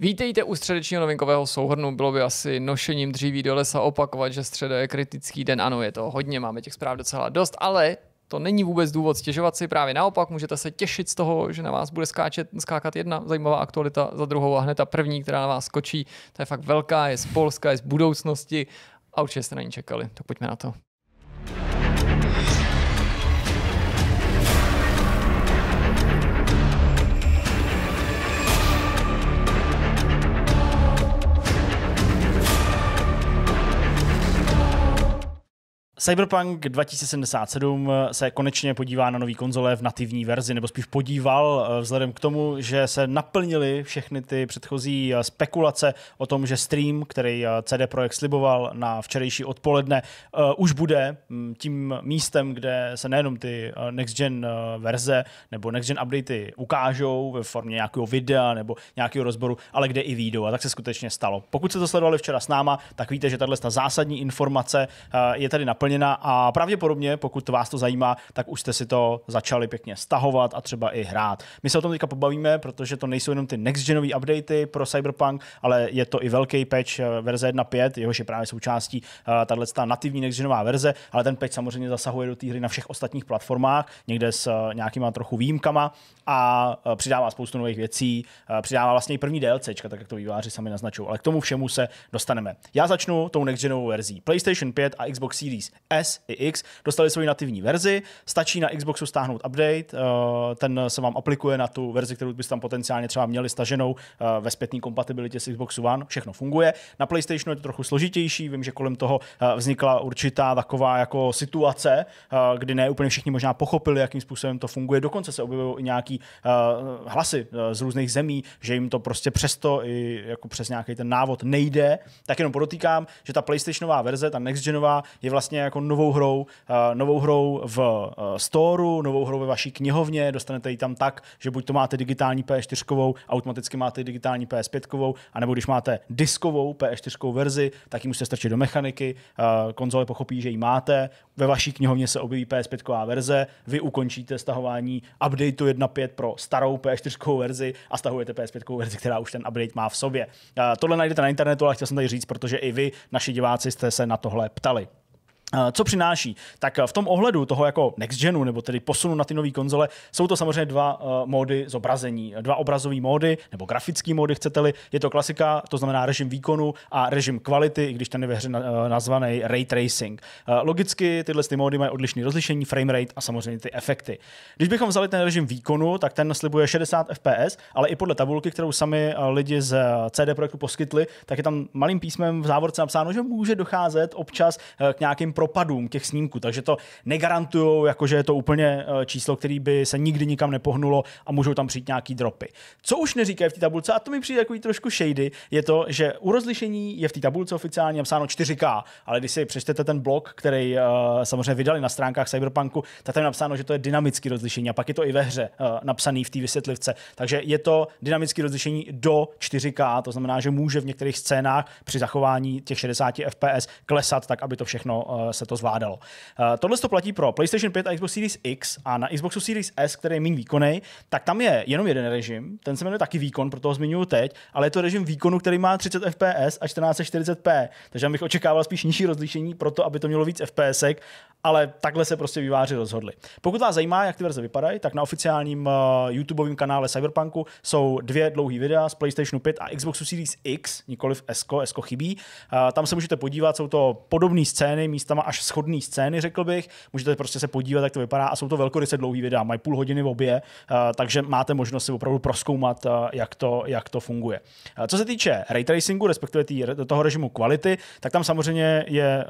Vítejte u středečního novinkového souhrnu. Bylo by asi nošením dříví do lesa opakovat, že středa je kritický den. Ano, je to hodně, máme těch zpráv docela dost, ale to není vůbec důvod stěžovat si, právě naopak můžete se těšit z toho, že na vás bude skáčet, skákat jedna zajímavá aktualita za druhou a hned ta první, která na vás skočí, ta je fakt velká, je z Polska, je z budoucnosti a určitě jste na ní čekali. Tak pojďme na to. Cyberpunk 2077 eh, se konečně podívá na nový konzole v nativní verzi, nebo spíš podíval eh, vzhledem k tomu, že se naplnily všechny ty předchozí eh, spekulace o tom, že stream, který CD Projekt sliboval na včerejší odpoledne, už bude mm, tím místem, kde se nejenom ty next gen verze nebo next gen updaty ukážou ve formě nějakého videa nebo nějakého rozboru, ale kde i výjdou. A tak se skutečně stalo. Pokud se to sledovali včera s náma, tak víte, že tahle zásadní informace je tady naplněna naplněna a pravděpodobně, pokud vás to zajímá, tak už jste si to začali pěkně stahovat a třeba i hrát. My se o tom teďka pobavíme, protože to nejsou jenom ty next-genové updaty pro Cyberpunk, ale je to i velký patch eh, verze 1.5, jehož je právě součástí eh, tahle nativní next-genová verze, ale ten patch samozřejmě zasahuje do té hry na všech ostatních platformách, někde s eh, nějakýma trochu výjimkama a přidává spoustu nových věcí, přidává vlastně i první DLC. tak jak to výváři sami naznačují, ale k tomu všemu se dostaneme. Já začnu tou next-genovou verzí. PlayStation 5 a Xbox Series s i X dostali svoji nativní verzi. Stačí na Xboxu stáhnout update, eh, ten se vám aplikuje na tu verzi, kterou byste tam potenciálně třeba měli staženou eh, ve zpětné kompatibilitě s Xboxu. One. Všechno funguje. Na PlayStationu je to trochu složitější. Vím, že kolem toho eh, vznikla určitá taková jako situace, kdy ne úplně všichni možná pochopili, jakým způsobem to funguje. Dokonce se objevují i nějaký hlasy z různých zemí, že jim to prostě přesto i jako přes nějaký ten návod nejde. Tak jenom podotýkám, že ta PlayStationová verze, ta next genová, je vlastně jako novou hrou, eh, novou hrou v eh, storu, novou hrou ve vaší knihovně, dostanete ji tam tak, že buď to máte digitální PS4, automaticky máte digitální PS5, anebo když máte diskovou PS4 verzi, tak ji musíte strčit do mechaniky, eh, konzole pochopí, že ji máte, ve vaší knihovně se objeví PS5 verze, vy ukončíte stahování updateu 1.5 pro starou PS4 verzi a stahujete PS5 verzi, která už ten update má v sobě. Tohle najdete na internetu, ale chtěl jsem tady říct, protože i vy, naši diváci, jste se na tohle ptali. Eh, co přináší? Tak eh, v tom ohledu toho jako next genu, nebo tedy posunu na ty nové konzole, jsou to samozřejmě dva uh, módy zobrazení. Dva obrazové módy, nebo grafické módy, chcete-li. Je to klasika, to znamená režim výkonu a režim kvality, i když ten je ve hře nazvaný ray tracing. Uh, logicky tyhle ty módy mají odlišný rozlišení, frame rate a samozřejmě ty efekty. Když bychom vzali ten režim výkonu, tak ten slibuje 60 fps, ale i podle tabulky, kterou sami lidi z CD Projektu poskytli, tak je tam malým písmem v závorce napsáno, že může docházet občas k nějakým propadům těch snímků, takže to negarantují, jakože je to úplně eh, číslo, který by se nikdy nikam nepohnulo a můžou tam přijít nějaký dropy. Co už neříkají v té tabulce, a to mi přijde takový trošku shady, je to, že u rozlišení je v té tabulce oficiálně napsáno 4K, ale když si přečtete ten blog, který eh, samozřejmě vydali na stránkách Cyberpunku, tak tam je napsáno, že to je dynamický rozlišení a pak je to i ve hře eh, napsaný v té vysvětlivce. Takže je to dynamické rozlišení do 4K, to znamená, že může v některých scénách při zachování těch 60 FPS klesat tak, aby to všechno Eh, se to zvládalo. Eh, tohle to platí pro PlayStation 5 a Xbox Series X a na Xboxu Series S, který je méně výkonný, tak tam je jenom jeden režim, ten se jmenuje taky výkon, proto ho zmiňuji teď, ale je to režim výkonu, který má 30 FPS a 1440p, takže bych očekával spíš nižší rozlišení pro to, aby to mělo víc FPS, ale takhle se prostě výváři rozhodli. Pokud vás zajímá, jak ty verze vypadají, tak na oficiálním uh, eh, YouTubeovém kanále Cyberpunku jsou dvě dlouhé videa z PlayStation 5 a Xboxu Series X, nikoliv S, S chybí. Uh, tam se můžete podívat, jsou to podobné scény, místa místama až schodné scény, řekl bych. Můžete prostě se podívat, jak to vypadá a jsou to velkoryse dlouhý videa, mají půl hodiny v obě, eh, takže máte možnost si opravdu proskoumat, eh, jak to, jak to funguje. Eh, co se týče ray tracingu, respektive tý, toho režimu kvality, tak tam samozřejmě je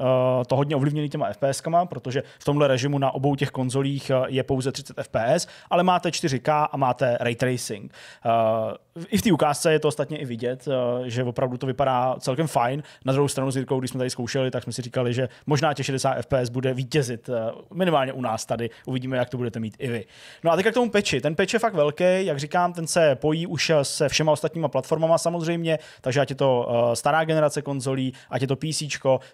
to hodně ovlivněné těma FPS, protože v tomhle režimu na obou těch konzolích je pouze 30 FPS, ale máte 4K a máte ray tracing. I v té ukázce je to ostatně i vidět, že opravdu to vypadá celkem fajn. Na druhou stranu s Jirkou, když jsme tady zkoušeli, tak jsme si říkali, že možná 60 fps bude vítězit. Eh, minimálně u nás tady. Uvidíme, jak to budete mít i vy. No a teď k tomu peči. Ten peč je fakt velký, jak říkám, ten se pojí už eh, se všema ostatníma platformama samozřejmě, takže ať je to eh, stará generace konzolí, ať je to PC,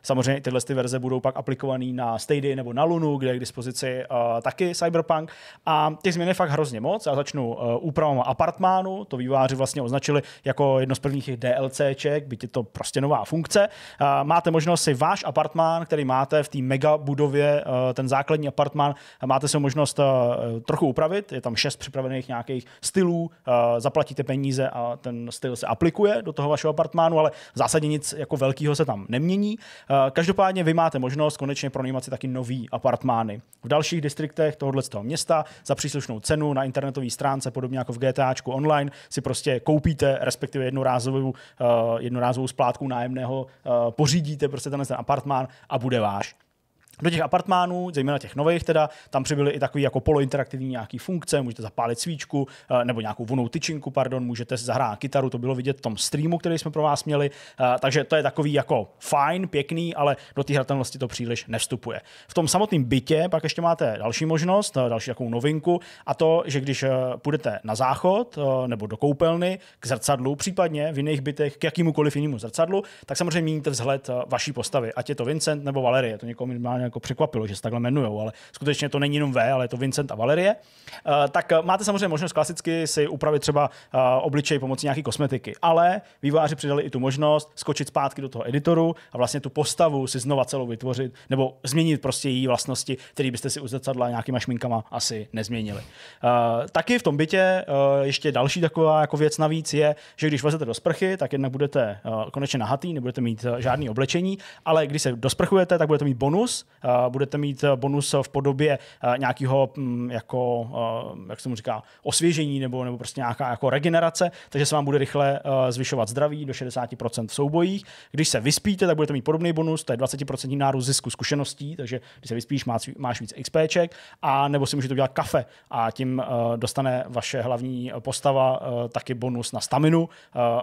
samozřejmě tyhle ty verze budou pak aplikované na Stady nebo na Lunu, kde je k dispozici taky Cyberpunk. A těch změn je fakt hrozně moc. Já začnu uh, úpravama apartmánu, to výváři vlastně označili jako jedno z prvních DLCček, byť je to prostě nová funkce. máte možnost si váš apartmán, který máte máte v té mega budově eh, ten základní apartmán, máte se možnost eh, trochu upravit, je tam šest připravených nějakých stylů, eh, zaplatíte peníze a ten styl se aplikuje do toho vašeho apartmánu, ale v zásadě nic jako velkého se tam nemění. Každopádně vy máte možnost konečně pronajímat si taky nový apartmány. V dalších distriktech tohoto města za příslušnou cenu na internetové stránce, podobně jako v GTAčku online, si prostě koupíte, respektive jednorázovou, jednorázovou splátku nájemného, pořídíte prostě ten apartmán a bude váš do těch apartmánů, zejména těch nových, teda, tam přibyly i takový jako polointeraktivní nějaký funkce, můžete zapálit svíčku eh, nebo nějakou vonou tyčinku, pardon, můžete zahrát kytaru, to bylo vidět v tom streamu, který jsme pro vás měli, eh, takže to je takový jako fajn, pěkný, ale do té hratelnosti to příliš nevstupuje. V tom samotném bytě pak ještě máte další možnost, eh, další takovou novinku a to, že když půjdete na záchod nebo do koupelny k zrcadlu, případně v jiných bytech k jakémukoliv jinému zrcadlu, tak samozřejmě měníte vzhled vaší postavy, ať je to Vincent nebo Valerie, to někoho minimálně normálně jako překvapilo, že se takhle jmenují, ale skutečně to není jenom V, ale je to Vincent a Valerie. Eh, tak eh, máte samozřejmě možnost klasicky si upravit třeba eh, obličej pomocí nějaké kosmetiky, ale výváři přidali i tu možnost skočit zpátky do toho editoru a vlastně tu postavu si znova celou vytvořit nebo změnit prostě její vlastnosti, které byste si u zrcadla nějakýma šminkama asi nezměnili. Taky v tom bytě ještě další taková jako věc navíc je, že když vezete do sprchy, tak jednak budete konečně nahatý, nebudete mít žádný oblečení, ale když se dosprchujete, tak budete mít bonus Eh, budete mít eh, bonus eh, v podobě nějakého mm, jako, jak se mu říká, osvěžení nebo, nebo prostě nějaká jako regenerace, takže se vám bude rychle zvyšovat zdraví do 60% v soubojích. Když se vyspíte, tak budete mít podobný bonus, to je 20% nárůst zisku zkušeností, takže když se vyspíš, máš, máš víc XPček, a nebo si můžete udělat kafe a tím dostane vaše hlavní postava taky bonus na staminu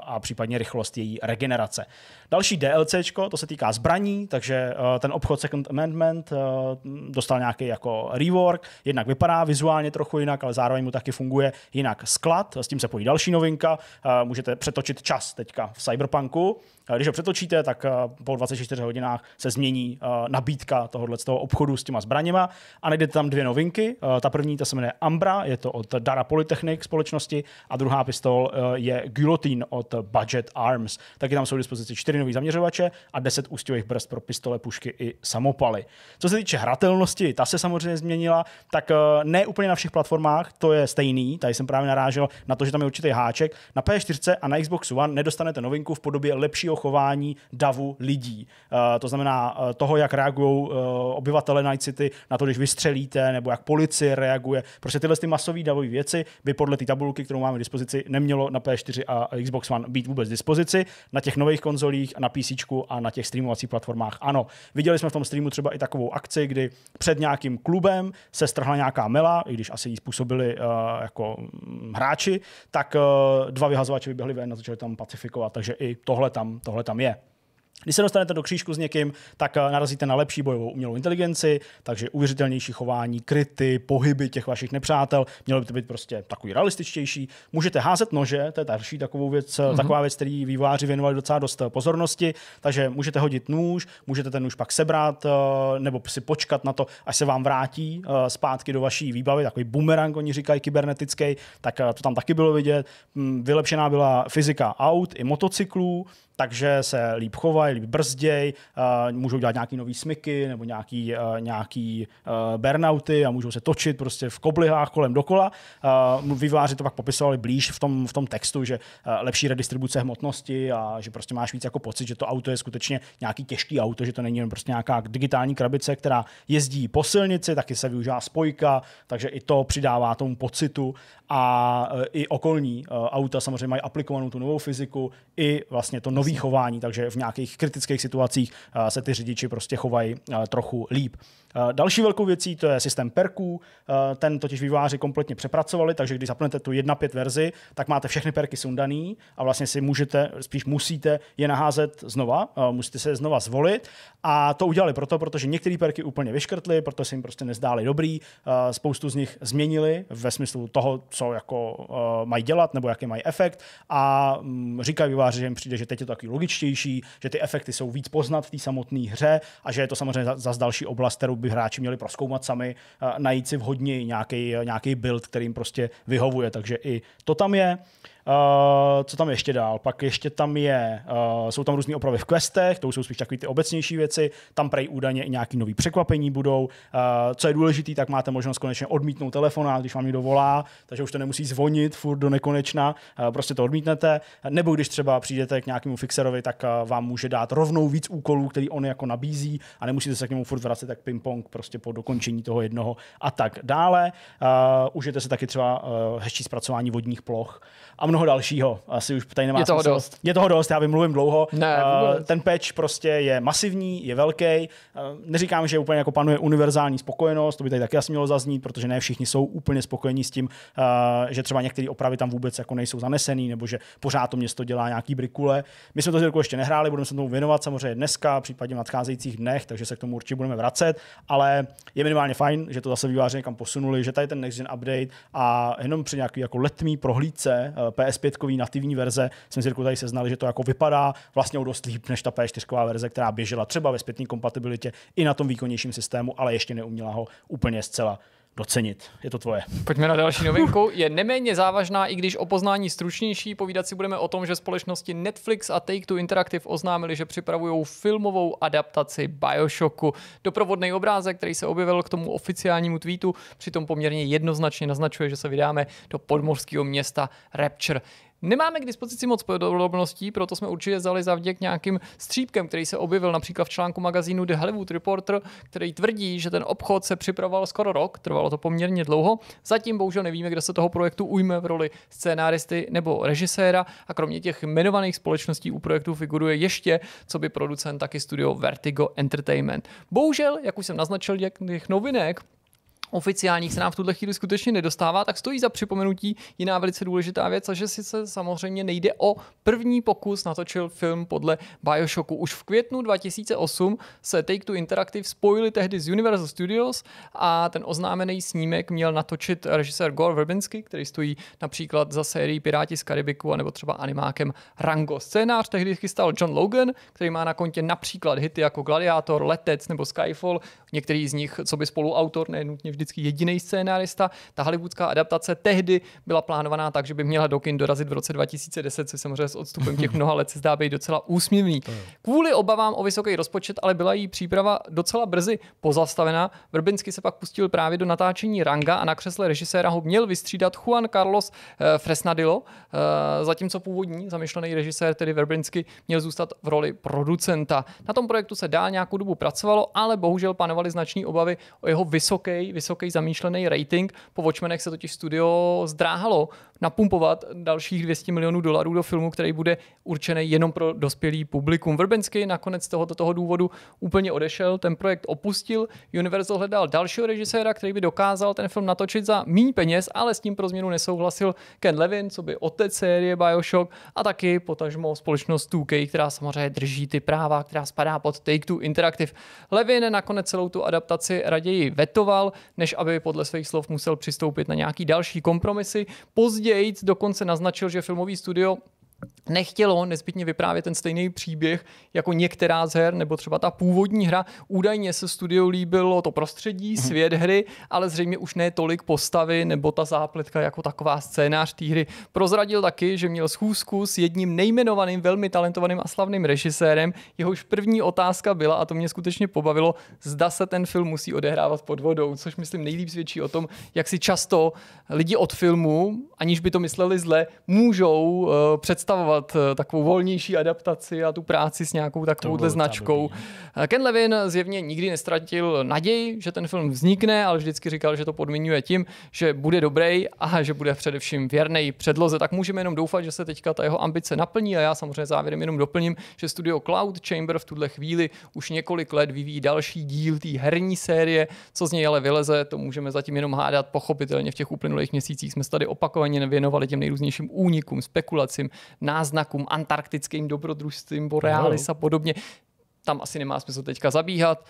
a případně rychlost její regenerace. Další DLCčko, to se týká zbraní, takže ten obchod Second Amendment Development, eh, dostal nějaký jako rework, jednak vypadá vizuálně trochu jinak, ale zároveň mu taky funguje jinak sklad, s tím se pojí další novinka, eh, můžete přetočit čas teďka v Cyberpunku, když ho přetočíte, tak eh, po 24 hodinách se změní eh, nabídka tohohle z toho obchodu s těma zbraněma a najdete tam dvě novinky. Eh, ta první, ta se jmenuje Ambra, je to od Dara Polytechnic společnosti a druhá pistol je Guillotine od Budget Arms. Taky tam jsou k dispozici čtyři nový zaměřovače a 10 ústěvých brzd pro pistole, pušky i samopaly. Co se týče hratelnosti, ta se samozřejmě změnila, tak ne úplně na všech platformách, to je stejný, tady jsem právě narážel na to, že tam je určitý háček. Na P4 a na Xbox One nedostanete novinku v podobě lepšího chování davu lidí. Eh, to znamená eh, toho, jak reagují eh, obyvatele Night City na to, když vystřelíte, nebo jak policie reaguje. Prostě tyhle ty masové davové věci by podle té tabulky, kterou máme k dispozici, nemělo na P4 a Xbox One být vůbec k dispozici. Na těch nových konzolích, na PC a na těch streamovacích platformách ano. Viděli jsme v tom streamu třeba i takovou akci, kdy před nějakým klubem se strhla nějaká mela, i když asi jí způsobili uh, jako hm, hráči, tak uh, dva vyhazovači vyběhli ven a začali tam pacifikovat, takže i tohle tam tohle tam je. Když se dostanete do křížku s někým, tak eh, narazíte na lepší bojovou umělou inteligenci, takže uvěřitelnější chování, kryty, pohyby těch vašich nepřátel, mělo by to být prostě takový realističtější. Můžete házet nože, to je další takovou věc, mm-hmm. taková věc, který výváři věnovali docela dost eh, pozornosti, takže můžete hodit nůž, můžete ten nůž pak sebrat, nebo si počkat na to, až se vám vrátí zpátky do vaší výbavy, takový bumerang, oni říkají kybernetický, tak to tam taky bylo vidět. Mm, vylepšená byla fyzika aut i motocyklů, takže se líp chovají, líp uh, můžou dělat nějaký nový smyky nebo nějaký, nějaký burnouty a můžou se točit prostě v koblihách kolem dokola. Výváři to pak popisovali blíž v tom, v tom textu, že lepší redistribuce hmotnosti a že prostě máš víc jako pocit, že to auto je skutečně nějaký těžký auto, že to není jen prostě nějaká digitální krabice, která jezdí po silnici, taky se využívá spojka, takže i to přidává tomu pocitu a e, i okolní e, auta samozřejmě mají aplikovanou tu novou fyziku i vlastně to nový nový chování, takže v nějakých kritických situacích eh, se ty řidiči prostě chovají eh, trochu líp. Eh, další velkou věcí to je systém perků. Ten totiž výváři kompletně přepracovali, takže když zapnete tu 1.5 verzi, tak máte všechny perky sundaný a vlastně si můžete, spíš musíte je naházet znova, musíte se je znova zvolit. A to udělali proto, protože některé perky úplně vyškrtli, protože se jim prostě nezdály dobrý, spoustu z nich změnili ve smyslu toho, co jako mají dělat nebo jaký mají efekt a mm, říkají výváři, že jim přijde, že teď je to takový logičtější, že ty efekty jsou víc poznat v té samotné hře a že je to samozřejmě zase další oblast, kterou by hráči měli proskoumat sami, eh, najít si vhodně nějaký, nějaký build, kterým prostě vyhovuje. Takže i to tam je. Eh, co tam ještě dál? Pak ještě tam je, uh, jsou tam různé opravy v questech, to jsou spíš takové ty obecnější věci, tam prej údajně i nějaký nový překvapení budou. Uh, co je důležité, tak máte možnost konečně odmítnout telefonát, když vám někdo volá, takže už to nemusí zvonit furt do nekonečna, uh, prostě to odmítnete. Nebo když třeba přijdete k nějakému fixerovi, tak uh, vám může dát rovnou víc úkolů, který on jako nabízí a nemusíte se k němu furt vracet tak ping-pong prostě po dokončení toho jednoho a tak dále. Uh, užijete se taky třeba uh, hezčí zpracování vodních ploch a mnoho mnoho dalšího. Asi už tady nemá je toho dost. Je toho dost, já vymluvím dlouho. Ne, uh, ten patch prostě je masivní, je velký. Eh, neříkám, že úplně jako panuje univerzální spokojenost, to by tady taky asi mělo zaznít, protože ne všichni jsou úplně spokojení s tím, eh, že třeba některé opravy tam vůbec jako nejsou zanesený, nebo že pořád to město dělá nějaký brikule. My jsme to chvilku jako ještě nehráli, budeme se tomu věnovat samozřejmě dneska, případně v nadcházejících dnech, takže se k tomu určitě budeme vracet, ale je minimálně fajn, že to zase výváři někam posunuli, že tady ten next gen update a jenom při nějaký jako letmý prohlídce PS PS5 nativní verze, jsem si tady seznali, že to jako vypadá vlastně dost líp než ta ps 4 verze, která běžela třeba ve zpětné kompatibilitě i na tom výkonnějším systému, ale ještě neuměla ho úplně zcela docenit. Je to tvoje. Pojďme na další novinku. Je neméně závažná, i když o poznání stručnější. Povídat si budeme o tom, že společnosti Netflix a Take-Two Interactive oznámili, že připravují filmovou adaptaci Bioshocku. Doprovodný obrázek, který se objevil k tomu oficiálnímu tweetu, přitom poměrně jednoznačně naznačuje, že se vydáme do podmořského města Rapture. Nemáme k dispozici moc podobností, proto jsme určitě vzali za vděk nějakým střípkem, který se objevil například v článku magazínu The Hollywood Reporter, který tvrdí, že ten obchod se připravoval skoro rok, trvalo to poměrně dlouho. Zatím bohužel nevíme, kdo se toho projektu ujme v roli scénáristy nebo režiséra a kromě těch jmenovaných společností u projektu figuruje ještě, co by producent taky studio Vertigo Entertainment. Bohužel, jak už jsem naznačil, těch novinek oficiálních se nám v tuhle chvíli skutečně nedostává, tak stojí za připomenutí jiná velice důležitá věc, a že sice samozřejmě nejde o první pokus, natočil film podle Bioshocku. Už v květnu 2008 se Take-Two Interactive spojili tehdy s Universal Studios a ten oznámený snímek měl natočit režisér Gore Verbinski, který stojí například za sérií Piráti z Karibiku nebo třeba animákem Rango. Scénář tehdy chystal John Logan, který má na kontě například hity jako Gladiator, Letec nebo Skyfall, některý z nich, co by spoluautor, ne nutně vždycky jediný scénárista. Ta hollywoodská adaptace tehdy byla plánovaná tak, že by měla do kin dorazit v roce 2010, což samozřejmě s odstupem těch mnoha let se zdá být docela úsměvný. Kvůli obavám o vysoký rozpočet, ale byla její příprava docela brzy pozastavená. Vrbinsky se pak pustil právě do natáčení Ranga a na křesle režiséra ho měl vystřídat Juan Carlos eh, Fresnadillo, eh, zatímco původní zamišlený režisér, tedy Verbinsky, měl zůstat v roli producenta. Na tom projektu se dál nějakou dobu pracovalo, ale bohužel panovaly značné obavy o jeho vysoké vysoký vysoký zamýšlený rating. Po Watchmenech se totiž studio zdráhalo napumpovat dalších 200 milionů dolarů do filmu, který bude určený jenom pro dospělý publikum. Verbensky nakonec tohoto toho důvodu úplně odešel, ten projekt opustil. Universal hledal dalšího režiséra, který by dokázal ten film natočit za méně peněz, ale s tím pro změnu nesouhlasil Ken Levin, co by otec série Bioshock a taky potažmo společnost 2K, která samozřejmě drží ty práva, která spadá pod Take-Two Interactive. Levin nakonec celou tu adaptaci raději vetoval, než aby podle svých slov musel přistoupit na nějaký další kompromisy. Později dokonce naznačil, že filmový studio nechtělo nezbytně vyprávět ten stejný příběh jako některá z her, nebo třeba ta původní hra. Údajně se studiu líbilo to prostředí, mhm. svět hry, ale zřejmě už ne tolik postavy nebo ta zápletka jako taková scénář té hry. Prozradil taky, že měl schůzku s jedním nejmenovaným, velmi talentovaným a slavným režisérem. Jehož první otázka byla, a to mě skutečně pobavilo, zda se ten film musí odehrávat pod vodou, což myslím nejlíp svědčí o tom, jak si často lidi od filmu, aniž by to mysleli zle, můžou uh, představit představovat eh, takovou volnější adaptaci a tu práci s nějakou takovouhle značkou. Eh, Ken Levin zjevně nikdy nestratil naději, že ten film vznikne, ale vždycky říkal, že to podmiňuje tím, že bude dobrý a že bude především věrný předloze. Tak můžeme jenom doufat, že se teďka ta jeho ambice naplní a já samozřejmě závěrem jenom doplním, že studio Cloud Chamber v tuhle chvíli už několik let vyvíjí další díl té herní série, co z něj ale vyleze, to můžeme zatím jenom hádat. Pochopitelně v těch uplynulých měsících jsme se tady opakovaně nevěnovali těm nejrůznějším únikům, spekulacím, náznakům, antarktickým dobrodružstvím, Borealis no. a podobně. Tam asi nemá smysl teďka zabíhat.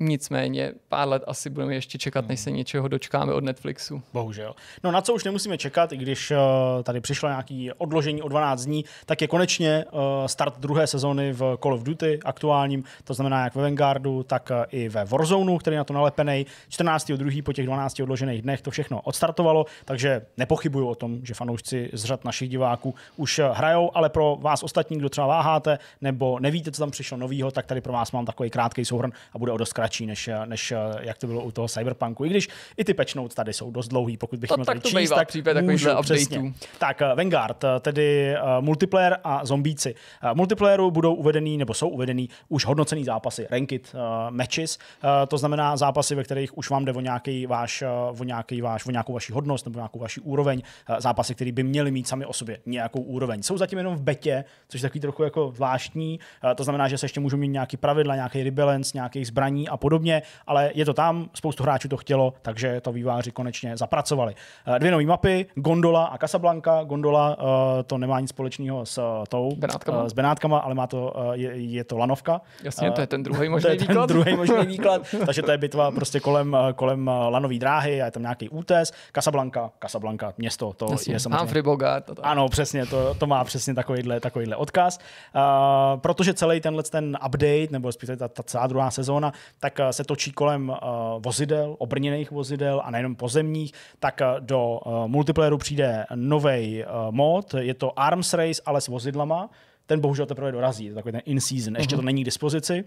Nicméně pár let asi budeme ještě čekat, než se hmm. něčeho dočkáme od Netflixu. Bohužel. No na co už nemusíme čekat, i když uh, tady přišlo nějaké odložení o 12 dní, tak je konečně uh, start druhé sezóny v Call of Duty aktuálním, to znamená jak ve Vanguardu, tak eh, i ve Warzone, který je na to nalepený. 14. druhý po těch 12 odložených dnech to všechno odstartovalo, takže nepochybuju o tom, že fanoušci z řad našich diváků už hrajou, ale pro vás ostatní, kdo třeba váháte nebo nevíte, co tam přišlo novýho, tak tady pro vás mám takový krátký souhrn a bude o dost kratší, než, eh, než eh, jak to bylo u toho Cyberpunku. I když i ty patch tady jsou dost dlouhý, pokud bych to, měl tak tady to číst, tak případ můžu, přesně. Tak eh, Vanguard, tedy uh, multiplayer a zombíci. Uh, multiplayeru budou uvedený, nebo jsou uvedený už hodnocený zápasy, ranked uh, matches, uh, to znamená zápasy, ve kterých už vám jde o, nějaký váš, uh, o, nějaký váš, o nějakou vaši hodnost nebo nějakou vaši úroveň, uh, zápasy, které by měly mít sami o sobě nějakou úroveň. Jsou zatím jenom v betě, což je takový trochu jako zvláštní, uh, to znamená, že se ještě můžou mít nějaký pravidla, nějaký rebalance, nějakých zbraní a podobně, ale je to tam, spoustu hráčů to chtělo, takže to výváři konečně zapracovali. Eh, dvě nové mapy, Gondola a Casablanca. Gondola eh, to nemá nic společného s eh, tou, Benátkama. s Benátkama, ale má to, je, je to lanovka. Jasně, to je ten druhý možný to je ten výklad. druhý možný výklad, takže to je bitva prostě kolem, kolem lanové dráhy a je tam nějaký útes. Casablanca, Casablanca, město, to Jasně. je samozřejmě. Humphrey Bogart. To ano, přesně, to, to má přesně takovýhle, takovýhle odkaz. Uh, protože celý tenhle ten update, nebo spíš ta, ta celá druhá sezóna, tak eh, se točí kolem eh, vozidel, obrněných vozidel a nejenom pozemních, tak eh, do multiplayeru přijde nový mod, je to Arms Race, ale s vozidlama. Ten bohužel teprve dorazí, je to takový ten in-season, ještě mhm. to není k dispozici.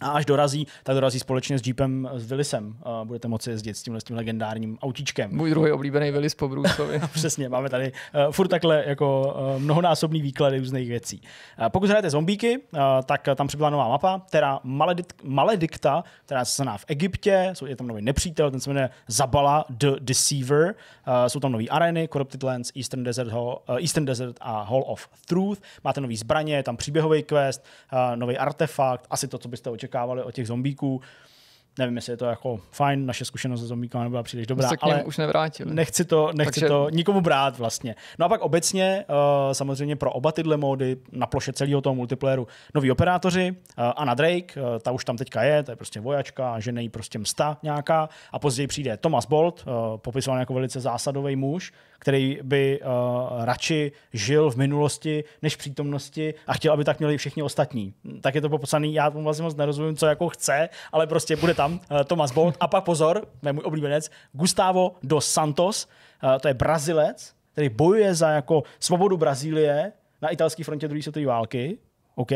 A až dorazí, tak dorazí společně s Jeepem, s Willisem. Uh, budete moci jezdit s tímhle, s tím legendárním autíčkem. Můj druhý oblíbený Willis po Bruceovi. Přesně, máme tady uh, furt takhle jako uh, mnohonásobný výklad různých věcí. Uh, pokud hrajete zombíky, uh, tak tam přibyla nová mapa, která Maledikt, Maledikta, která se zná v Egyptě, je tam nový nepřítel, ten se jmenuje Zabala the Deceiver. Uh, jsou tam nové areny, Corrupted Lands, Eastern Desert, Hall, uh, Eastern Desert a Hall of Truth. Máte nový zbraně, tam příběhový quest, uh, nový artefakt, asi to, co byste očekali očekávali od těch zombíků. Nevím, jestli je to jako fajn, naše zkušenost se zombíkama nebyla příliš dobrá, se k ale už nevrátili. Nechci to, nechci Takže... to nikomu brát vlastně. No a pak obecně uh, samozřejmě pro oba tyhle módy na ploše celého toho multiplayeru noví operátoři, uh, Anna Drake, uh, ta už tam teďka je, to je prostě vojačka, že nejí prostě msta nějaká a později přijde Thomas Bolt, uh, jako velice zásadový muž, který by uh, radši žil v minulosti než v přítomnosti a chtěl, aby tak měli všichni ostatní. Tak je to popsaný, já tomu vlastně moc nerozumím, co jako chce, ale prostě bude tam uh, Thomas Bolt. A pak pozor, to je můj oblíbenec, Gustavo dos Santos, uh, to je Brazilec, který bojuje za jako svobodu Brazílie na italské frontě druhé světové války. OK.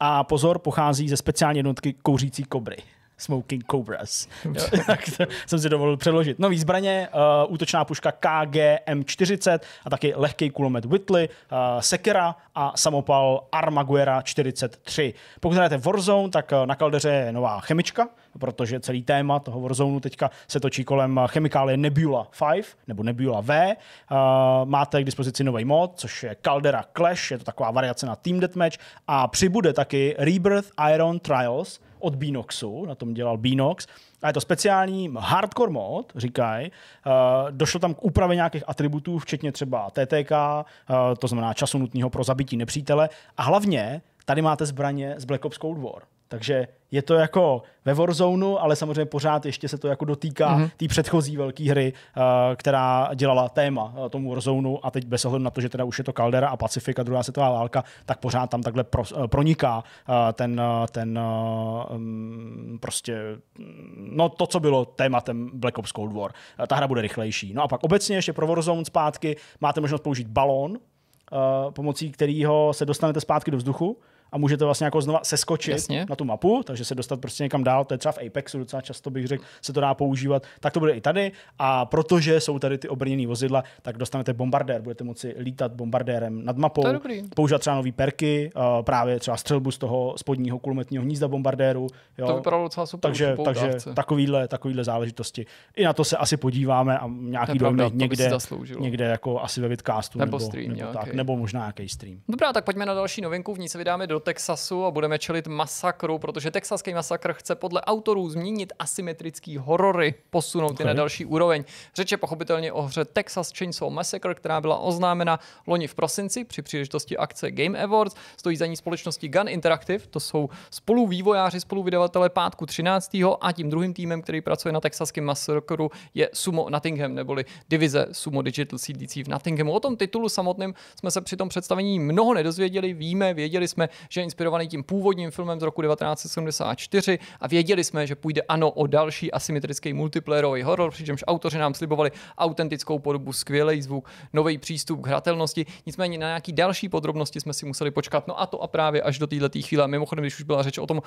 A pozor, pochází ze speciální jednotky kouřící kobry. Smoking Cobras. tak to jsem si dovolil přeložit. Nový zbraně, uh, útočná puška KGM40 a taky lehký kulomet Whitley, uh, Sekera a samopal Armaguera 43. Pokud hrajete Warzone, tak uh, na kaldeře je nová chemička, protože celý téma toho Warzone teďka se točí kolem uh, chemikálie Nebula 5 nebo Nebula V. Uh, máte k dispozici nový mod, což je Caldera Clash, je to taková variace na Team Deathmatch a přibude taky Rebirth Iron Trials, od Binoxu, na tom dělal Binox. A je to speciální hardcore mod, říkají. Eh, došlo tam k úpravě nějakých atributů, včetně třeba TTK, eh, to znamená času nutného pro zabití nepřítele. A hlavně tady máte zbraně z Black Ops Cold War. Takže je to jako ve Warzone, ale samozřejmě pořád ještě se to jako dotýká mm-hmm. té předchozí velké hry, eh, která dělala téma eh, tomu Warzone a teď bez ohledu na to, že teda už je to Caldera a Pacific a druhá světová válka, tak pořád tam takhle pro, eh, proniká ten, ten mm, prostě, mm, no to, co bylo tématem Black Ops Cold War. Ta hra bude rychlejší. No a pak obecně ještě pro Warzone zpátky máte možnost použít balón, pomocí kterého se dostanete zpátky do vzduchu a můžete vlastně jako znova seskočit Jasně. na tu mapu, takže se dostat prostě někam dál, to je třeba v Apexu docela často bych řekl, se to dá používat, tak to bude i tady a protože jsou tady ty obrněné vozidla, tak dostanete bombardér, budete moci lítat bombardérem nad mapou, používat třeba nový perky, eh, právě třeba střelbu z toho spodního kulometního hnízda bombardéru. Jo. To vypadalo docela super. Takže, takže takovýhle, takovýhle záležitosti. I na to se asi podíváme a nějaký dom někde, někde jako asi ve Vidcastu nebo, nebo, stream, nebo, tak, nebo možná nějaký stream. Dobrá, tak pojďme na další novinku, v ní se vydáme do Texasu a budeme čelit masakru, protože texaský masakr chce podle autorů změnit asymetrický horory, posunout okay. je na další úroveň. Řeče pochopitelně o hře Texas Chainsaw Massacre, která byla oznámena loni v prosinci při příležitosti akce Game Awards. Stojí za ní společnosti Gun Interactive, to jsou spoluvývojáři, spoluvydavatelé pátku 13. a tím druhým týmem, který pracuje na texaském masakru, je Sumo Nottingham, neboli divize Sumo Digital CDC v Nottinghamu. O tom titulu samotném jsme se při tom představení mnoho nedozvěděli, víme, věděli jsme, že je inspirovaný tím původním filmem z roku 1974 a věděli jsme, že půjde ano o další asymetrický multiplayerový horor, přičemž autoři nám slibovali autentickou podobu, skvělý zvuk, nový přístup k hratelnosti. Nicméně na nějaký další podrobnosti jsme si museli počkat. No a to a právě až do této chvíle. Mimochodem, když už byla řeč o tom,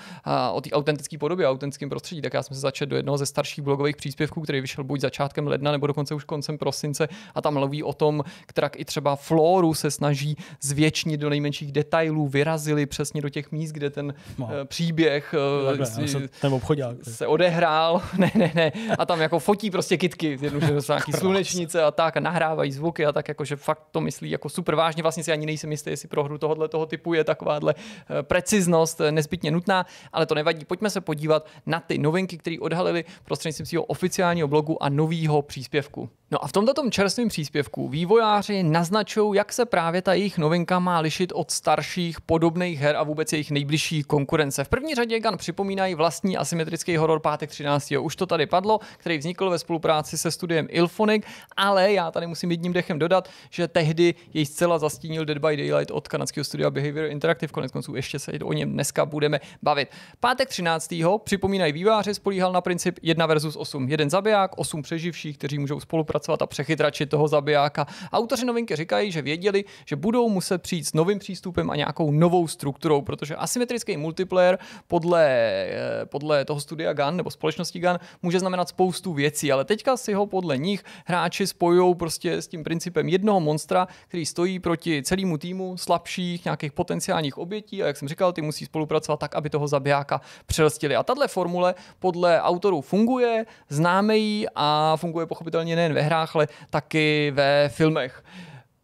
o té autentické podobě, autentickém prostředí, tak já jsem se začal do jednoho ze starších blogových příspěvků, který vyšel buď začátkem ledna nebo dokonce už koncem prosince a tam mluví o tom, která i třeba floru se snaží zvětšnit do nejmenších detailů, vyrazili, přesně do těch míst, kde ten no. Eh, příběh eh, Takhle, si, no, ten obchodák. se odehrál. Ne, ne, ne. A tam jako fotí prostě kitky, jednoduše nějaký slunečnice a tak a nahrávají zvuky a tak jakože fakt to myslí jako super vážně. Vlastně si ani nejsem jistý, jestli pro hru tohohle toho typu je takováhle eh, preciznost nezbytně nutná, ale to nevadí. Pojďme se podívat na ty novinky, které odhalili prostřednictvím svého oficiálního blogu a novýho příspěvku. No a v tomto čerstvém příspěvku vývojáři naznačují, jak se právě ta jejich novinka má lišit od starších podobných her a vůbec jejich nejbližší konkurence. V první řadě Gun připomínají vlastní asymetrický horor Pátek 13. Už to tady padlo, který vznikl ve spolupráci se studiem Ilfonic, ale já tady musím jedním dechem dodat, že tehdy jej zcela zastínil Dead by Daylight od kanadského studia Behavior Interactive, konec konců ještě se o něm dneska budeme bavit. Pátek 13. připomínají výváři, spolíhal na princip 1 versus 8. Jeden zabiják, 8 přeživších, kteří můžou spolupracovat a přechytračit toho zabijáka. Autoři novinky říkají, že věděli, že budou muset přijít s novým přístupem a nějakou novou strukturou strukturou, protože asymetrický multiplayer podle, eh, podle toho studia GAN nebo společnosti GAN může znamenat spoustu věcí, ale teďka si ho podle nich hráči spojují prostě s tím principem jednoho monstra, který stojí proti celému týmu slabších nějakých potenciálních obětí a jak jsem říkal, ty musí spolupracovat tak, aby toho zabijáka přelstili. A tahle formule podle autorů funguje, známe ji a funguje pochopitelně nejen ve hrách, ale taky ve filmech.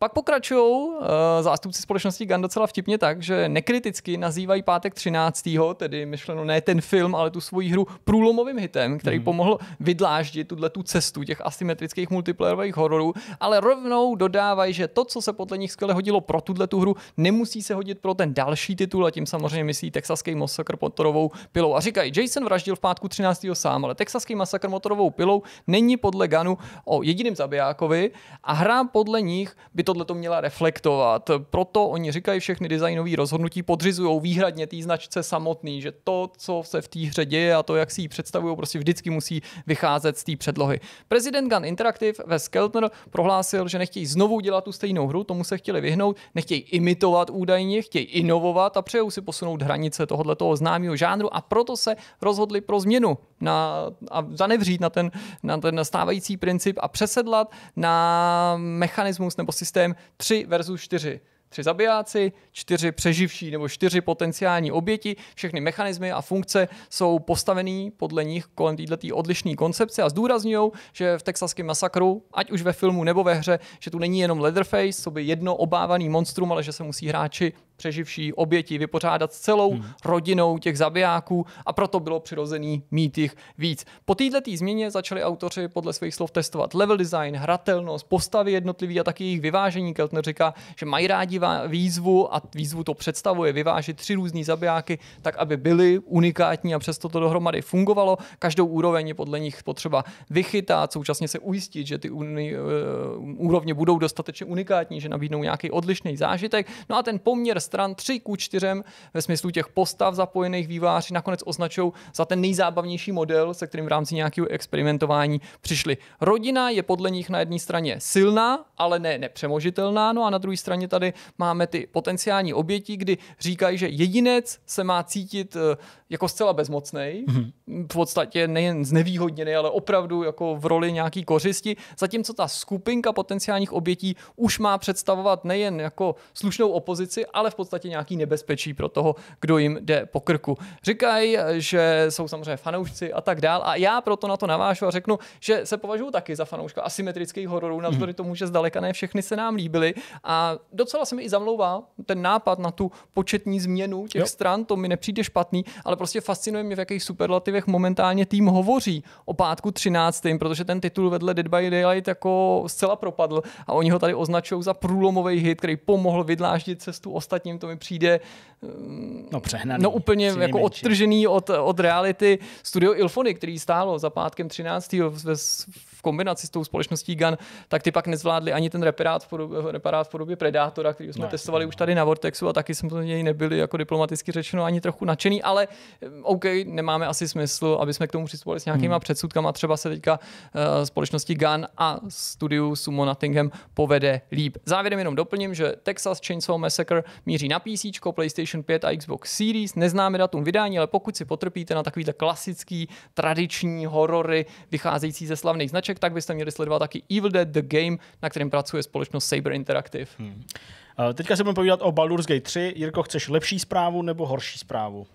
Pak pokračují uh, eh, zástupci společnosti Gun docela vtipně tak, že nekriticky nazývají pátek 13. tedy myšleno ne ten film, ale tu svoji hru průlomovým hitem, který mm. pomohl vydláždit tuhle tu cestu těch asymetrických multiplayerových hororů, ale rovnou dodávají, že to, co se podle nich skvěle hodilo pro tuhle tu hru, nemusí se hodit pro ten další titul a tím samozřejmě myslí texaský masakr motorovou pilou. A říkají, Jason vraždil v pátku 13. sám, ale texaský masakr motorovou pilou není podle Ganu o jediném zabijákovi a hra podle nich by tohle to měla reflektovat. Proto oni říkají, všechny designové rozhodnutí podřizují výhradně té značce samotný, že to, co se v té hře děje a to, jak si ji představují, prostě vždycky musí vycházet z té předlohy. Prezident Gun Interactive ve Skeltner prohlásil, že nechtějí znovu dělat tu stejnou hru, tomu se chtěli vyhnout, nechtějí imitovat údajně, chtějí inovovat a přejou si posunout hranice tohoto známého žánru a proto se rozhodli pro změnu na, a zanevřít na ten, na ten nastávající princip a přesedlat na mechanismus nebo systém 3 versus 4 tři zabijáci, čtyři přeživší nebo čtyři potenciální oběti. Všechny mechanismy a funkce jsou postavený podle nich kolem této odlišné koncepce a zdůrazňují, že v texaském masakru, ať už ve filmu nebo ve hře, že tu není jenom Leatherface, co by jedno obávaný monstrum, ale že se musí hráči přeživší oběti vypořádat s celou hmm. rodinou těch zabijáků a proto bylo přirozený mít jich víc. Po této změně začali autoři podle svých slov testovat level design, hratelnost, postavy jednotlivý a taky jejich vyvážení. Keltner říká, že mají rádi výzvu a výzvu to představuje vyvážit tři různé zabijáky, tak aby byly unikátní a přesto to dohromady fungovalo. Každou úroveň je podle nich potřeba vychytat, současně se ujistit, že ty uni, uh, úrovně budou dostatečně unikátní, že nabídnou nějaký odlišný zážitek. No a ten poměr stran 3 k 4 ve smyslu těch postav zapojených výváři nakonec označují za ten nejzábavnější model, se kterým v rámci nějakého experimentování přišli. Rodina je podle nich na jedné straně silná, ale ne nepřemožitelná, no a na druhé straně tady máme ty potenciální oběti, kdy říkají, že jedinec se má cítit eh, jako zcela bezmocný, mm-hmm. v podstatě nejen znevýhodněný, ale opravdu jako v roli nějaký kořisti, zatímco ta skupinka potenciálních obětí už má představovat nejen jako slušnou opozici, ale v podstatě nějaký nebezpečí pro toho, kdo jim jde po krku. Říkají, že jsou samozřejmě fanoušci a tak dál a já proto na to navážu a řeknu, že se považuji taky za fanouška asymetrických hororů, navzdory mm-hmm. tomu, že zdaleka ne všechny se nám líbily a docela se mi i zamlouvá ten nápad na tu početní změnu těch jo. stran, to mi nepřijde špatný, ale prostě fascinuje mě, v jakých superlativech momentálně tým hovoří o pátku 13. protože ten titul vedle Dead by Daylight jako zcela propadl a oni ho tady označují za průlomový hit, který pomohl vydláždit cestu ostatním, to mi přijde mm, no, přehnaný, no úplně jako odtržený od, od reality. Studio Ilfony, který stálo za pátkem 13. ve v kombinaci s tou společností GAN, tak ty pak nezvládli ani ten reparát v podobě, reparát v podobě Predátora, který jsme no, testovali no. už tady na Vortexu a taky jsme to něj nebyli jako diplomaticky řečeno ani trochu nadšený, ale OK, nemáme asi smysl, aby jsme k tomu přistupovali s nějakýma hmm. předsudkama. Třeba se teďka uh, společnosti Gun a studiu Sumo Nottingham povede líp. Závěrem jenom doplním, že Texas Chainsaw Massacre míří na PC, PlayStation 5 a Xbox Series. Neznáme datum vydání, ale pokud si potrpíte na takovýhle klasický, tradiční horory vycházející ze slavných značek, tak byste měli sledovat taky Evil Dead The Game, na kterém pracuje společnost Saber Interactive. Hmm. Eh, teďka se budeme povídat o Baldur's Gate 3. Jirko, chceš lepší zprávu nebo horší zprávu?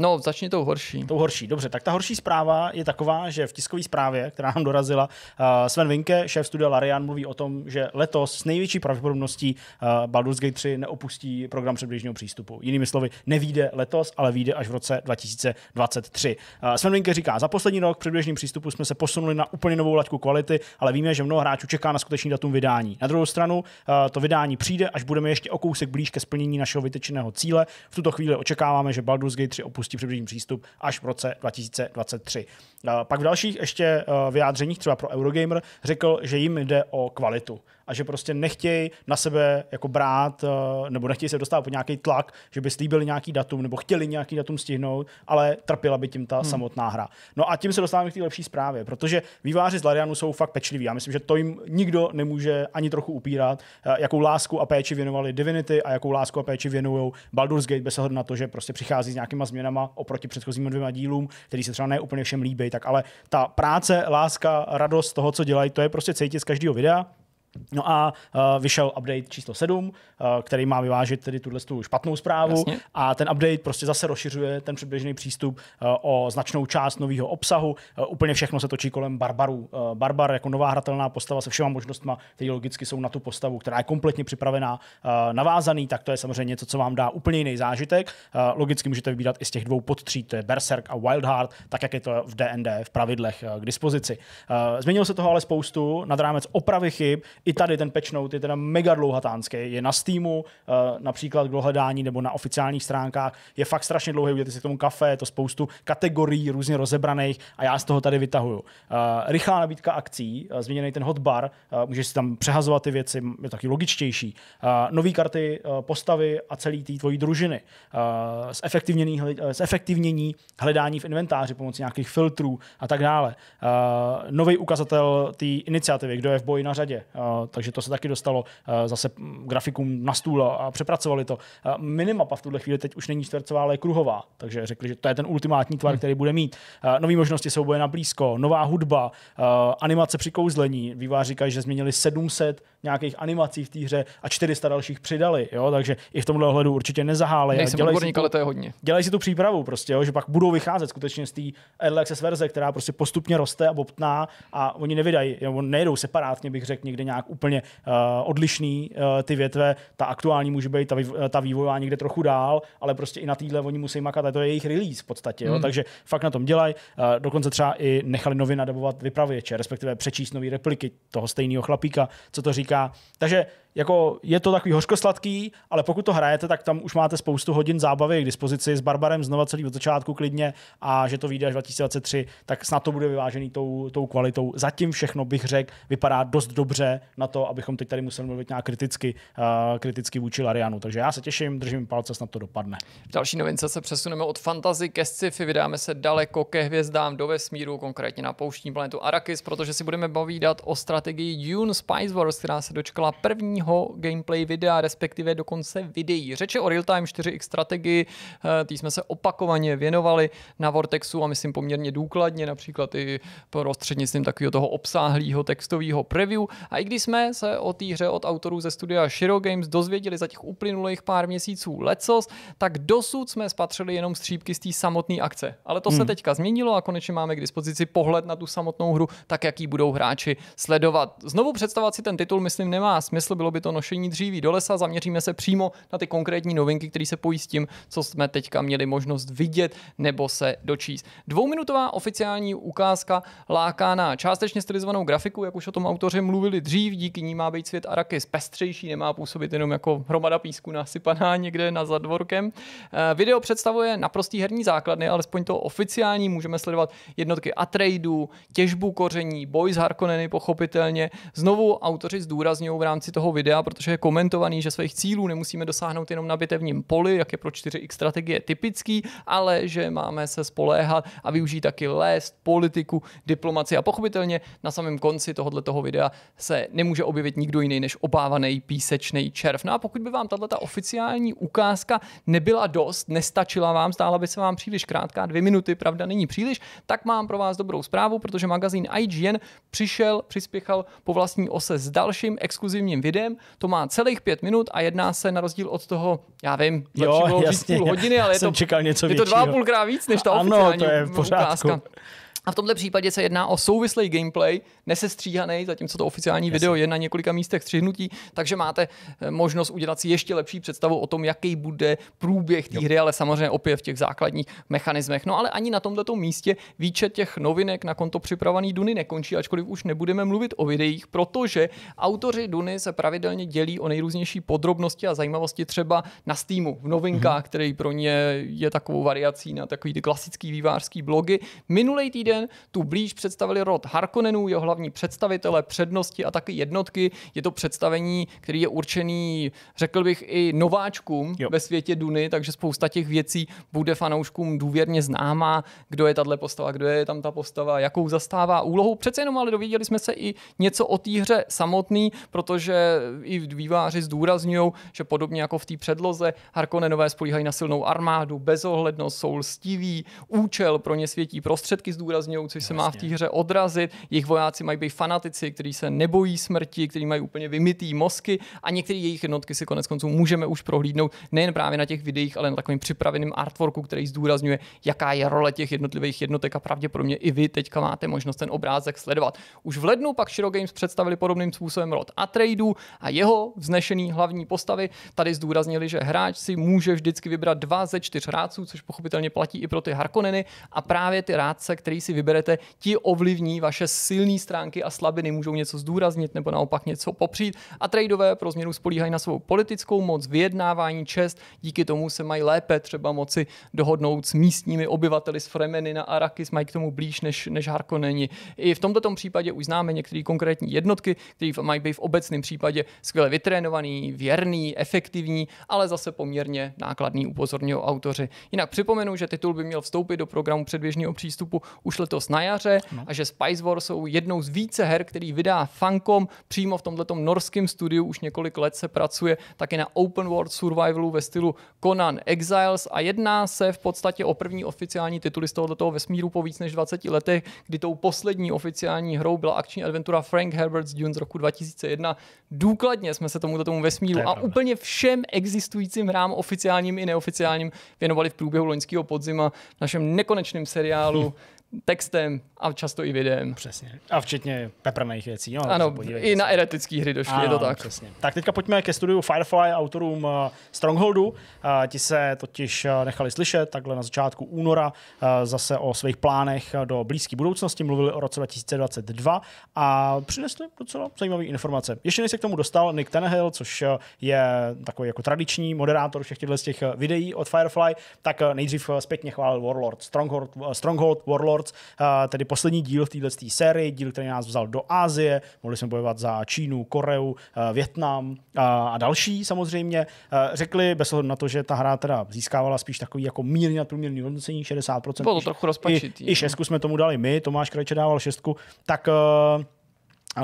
No, začni tou horší. Tou horší, dobře. Tak ta horší zpráva je taková, že v tiskové zprávě, která nám dorazila, uh, Sven Vinke, šéf studia Larian, mluví o tom, že letos s největší pravděpodobností uh, Baldur's Gate 3 neopustí program předběžného přístupu. Jinými slovy, nevíde letos, ale vyjde až v roce 2023. Uh, eh, Sven Vinke říká, za poslední rok předběžným přístupu jsme se posunuli na úplně novou laťku kvality, ale víme, že mnoho hráčů čeká na skutečný datum vydání. Na druhou stranu, uh, to vydání přijde, až budeme ještě o kousek blíž ke splnění našeho vytečeného cíle. V tuto chvíli očekáváme, že Baldur's Gate 3 opustí spustí přibližný přístup až v roce 2023. Pak v dalších ještě eh, vyjádřeních, třeba pro Eurogamer, řekl, že jim jde o kvalitu a že prostě nechtějí na sebe jako brát, eh, nebo nechtějí se dostat pod nějaký tlak, že by slíbili nějaký datum, nebo chtěli nějaký datum stihnout, ale trpěla by tím ta hmm. samotná hra. No a tím se dostáváme k té lepší zprávě, protože výváři z Larianu jsou fakt pečliví. Já myslím, že to jim nikdo nemůže ani trochu upírat, eh, jakou lásku a péči věnovali Divinity a jakou lásku a péči věnují Baldur's Gate bez ohledu na to, že prostě přichází s nějakýma změnama oproti předchozím dvěma dílům, který se třeba ne úplně všem líbí tak ale ta práce, láska, radost toho, co dělají, to je prostě cítit z každého videa. No a uh, vyšel update číslo 7, uh, eh, který má vyvážit tedy tuhle tu špatnou zprávu Jasně. a ten update prostě zase rozšiřuje ten předběžný přístup uh, o značnou část nového obsahu. Uh, úplně všechno se točí kolem Barbarů. Uh, Barbar jako nová hratelná postava se všema možnostmi, které logicky jsou na tu postavu, která je kompletně připravená, uh, navázaný, tak to je samozřejmě něco, co vám dá úplně jiný zážitek. Uh, logicky můžete vybírat i z těch dvou podtří, to je Berserk a Wildheart, tak jak je to v DND v pravidlech uh, k dispozici. Uh, změnilo se toho ale spoustu nad rámec opravy chyb i tady ten patch note je teda mega dlouhatánský. Je na Steamu, eh, například k dohledání nebo na oficiálních stránkách. Je fakt strašně dlouhý, uděláte si k tomu kafe, je to spoustu kategorií různě rozebraných a já z toho tady vytahuju. Eh, rychlá nabídka akcí, eh, změněný ten hotbar, můžeš si tam přehazovat ty věci, je taky logičtější. Nové karty, postavy a celý té tvojí družiny. Zefektivnění, zefektivnění hledání v inventáři pomocí nějakých filtrů a tak dále. Nový ukazatel té iniciativy, kdo je v boji na řadě, takže to se taky dostalo zase grafikům na stůl a přepracovali to. Minimapa v tuhle chvíli teď už není čtvercová, ale je kruhová, takže řekli, že to je ten ultimátní tvar, hmm. který bude mít. Nové možnosti souboje na blízko, nová hudba, animace při kouzlení. Vývář říkají, že změnili 700 nějakých animací v té hře a 400 dalších přidali, jo? takže i v tomhle ohledu určitě nezahále. Nejsem odborník, ale to je hodně. Dělají si tu přípravu prostě, jo? že pak budou vycházet skutečně z té LXS verze, která prostě postupně roste a bobtná a oni nevydají, nebo nejdou separátně, bych řekl, někde nějak nějak úplně uh, odlišný uh, ty větve. Ta aktuální může být ta, vývo- eh, ta vývojová někde trochu dál, ale prostě i na týdle oni musí makat, a to je jejich release v podstatě. Jo? Hmm. Takže fakt na tom dělají. Uh, dokonce třeba i nechali nově nadabovat vypravěče, respektive přečíst nové repliky toho stejného chlapíka, co to říká. Takže jako je to takový hořkosladký, ale pokud to hrajete, tak tam už máte spoustu hodin zábavy k dispozici s Barbarem znova celý od začátku klidně a že to vyjde až 2023, tak snad to bude vyvážený tou, tou kvalitou. Zatím všechno bych řekl, vypadá dost dobře na to, abychom teď tady museli mluvit nějak kriticky, uh, kriticky vůči Larianu. Takže já se těším, držím palce, snad to dopadne. V další novince se přesuneme od fantazy ke sci-fi, vydáme se daleko ke hvězdám do vesmíru, konkrétně na pouštní planetu Arakis, protože si budeme bavídat o strategii Dune Spice Wars, která se dočkala první prvního gameplay videa, respektive dokonce videí. Řeče o real-time 4x strategii, eh, tý jsme se opakovaně věnovali na Vortexu a myslím poměrně důkladně, například i prostřednictvím takového toho obsáhlého textového preview. A i když jsme se o té hře od autorů ze studia Shiro Games dozvěděli za těch uplynulých pár měsíců lecos, tak dosud jsme spatřili jenom střípky z té samotné akce. Ale to hmm. se teďka změnilo a konečně máme k dispozici pohled na tu samotnou hru, tak jaký budou hráči sledovat. Znovu představovat si ten titul, myslím, nemá smysl, bylo bylo by to nošení dříví do lesa. Zaměříme se přímo na ty konkrétní novinky, které se pojí s tím, co jsme teďka měli možnost vidět nebo se dočíst. Dvouminutová oficiální ukázka láká na částečně stylizovanou grafiku, jak už o tom autoři mluvili dřív, díky ní má být svět Arakis pestřejší, nemá působit jenom jako hromada písku nasypaná někde na zadvorkem. Eh, video představuje naprostý herní základny, alespoň to oficiální, můžeme sledovat jednotky atreidu, těžbu koření, boj s Harkonneny pochopitelně. Znovu autoři zdůrazňují v rámci toho videa, protože je komentovaný, že svých cílů nemusíme dosáhnout jenom na bitevním poli, jak je pro 4x strategie typický, ale že máme se spoléhat a využít taky lést, politiku, diplomaci a pochopitelně na samém konci tohoto toho videa se nemůže objevit nikdo jiný než obávaný písečný červ. No a pokud by vám tato oficiální ukázka nebyla dost, nestačila vám, stála by se vám příliš krátká, dvě minuty, pravda není příliš, tak mám pro vás dobrou zprávu, protože magazín IGN přišel, přispěchal po vlastní ose s dalším exkluzivním videem, zájem, to má celých pět minut a jedná se na rozdíl od toho, já vím, jo, jasně, půl hodiny, ale je to, čekal něco je to dva a půlkrát víc než ta ano, oficiální to je v pořádku. ukázka. A v tomto případě se jedná o souvislý gameplay, nesestříhaný, zatímco to oficiální Jasně. video je na několika místech střihnutí, takže máte eh, možnost udělat si ještě lepší představu o tom, jaký bude průběh té hry, ale samozřejmě opět v těch základních mechanismech. No ale ani na tomto místě výčet těch novinek na konto připravený Duny nekončí, ačkoliv už nebudeme mluvit o videích, protože autoři Duny se pravidelně dělí o nejrůznější podrobnosti a zajímavosti třeba na Steamu v novinkách, mm-hmm. který pro ně je takovou variací na takový ty klasický vývářský blogy. Minulý týden týden tu blíž představili rod Harkonnenů, jeho hlavní představitele, přednosti a taky jednotky. Je to představení, který je určený, řekl bych, i nováčkům jo. ve světě Duny, takže spousta těch věcí bude fanouškům důvěrně známá, kdo je tahle postava, kdo je tam ta postava, jakou zastává úlohu. Přece jenom ale dověděli jsme se i něco o té hře samotný, protože i výváři zdůrazňují, že podobně jako v té předloze Harkonnenové spolíhají na silnou armádu, bezohlednost, jsou lstiví, účel pro ně světí prostředky zdůrazňují zdůrazňují, což se má v té hře odrazit. Jejich vojáci mají být fanatici, kteří se nebojí smrti, kteří mají úplně vymitý mozky a některé jejich jednotky si konec konců můžeme už prohlídnout nejen právě na těch videích, ale na takovém připraveném artworku, který zdůrazňuje, jaká je role těch jednotlivých jednotek a pravděpodobně i vy teďka máte možnost ten obrázek sledovat. Už v lednu pak Shiro Games představili podobným způsobem rod Atreidu a jeho vznešený hlavní postavy. Tady zdůraznili, že hráč si může vždycky vybrat dva ze čtyř hráčů, což pochopitelně platí i pro ty Harkoneny a právě ty rádce, který si si vyberete, ti ovlivní vaše silné stránky a slabiny, můžou něco zdůraznit nebo naopak něco popřít. A tradeové pro změnu spolíhají na svou politickou moc, vyjednávání, čest, díky tomu se mají lépe třeba moci dohodnout s místními obyvateli z fremeny na Arakis, mají k tomu blíž než, než Harko není. I v tomto případě už známe některé konkrétní jednotky, které mají být v obecném případě skvěle vytrénovaný, věrný, efektivní, ale zase poměrně nákladný, upozorňují autoři. Jinak připomenu, že titul by měl vstoupit do programu předběžného přístupu už letos na jaře no. a že Spice War jsou jednou z více her, který vydá Funcom přímo v tomto norském studiu už několik let se pracuje taky na open world survivalu ve stylu Conan Exiles a jedná se v podstatě o první oficiální tituly z tohoto vesmíru po víc než 20 letech, kdy tou poslední oficiální hrou byla akční adventura Frank Herbert's Dune z roku 2001. Důkladně jsme se tomuto tomu vesmíru to a úplně všem existujícím hrám oficiálním i neoficiálním věnovali v průběhu loňského podzima v našem nekonečném seriálu textem a často i videem. Přesně. A včetně peprných věcí. Jo, ano, podívej, i na eretické hry došli ano, je to tak. Přesně. Tak teďka pojďme ke studiu Firefly, autorům eh, Strongholdu. Eh, ti se totiž eh, nechali slyšet takhle na začátku února zase o svých plánech do blízké budoucnosti. Mluvili o roce 2022 a přinesli docela zajímavé informace. Ještě než se k tomu dostal Nick Tenhill, což je takový jako tradiční moderátor všech těchto těch videí od Firefly, tak nejdřív zpětně chválil Warlord, Stronghold, Stronghold Warlord Awards, tedy poslední díl v této sérii, díl, který nás vzal do Ázie, mohli jsme bojovat za Čínu, Koreu, eh, Větnam a další samozřejmě. Eh, řekli, bez ohledu na to, že ta hra teda získávala spíš takový jako mírně nadprůměrný hodnocení, 60%. Bylo to trochu rozpačitý. I, i no. šestku jsme tomu dali my, Tomáš Krajče dával šestku, tak uh,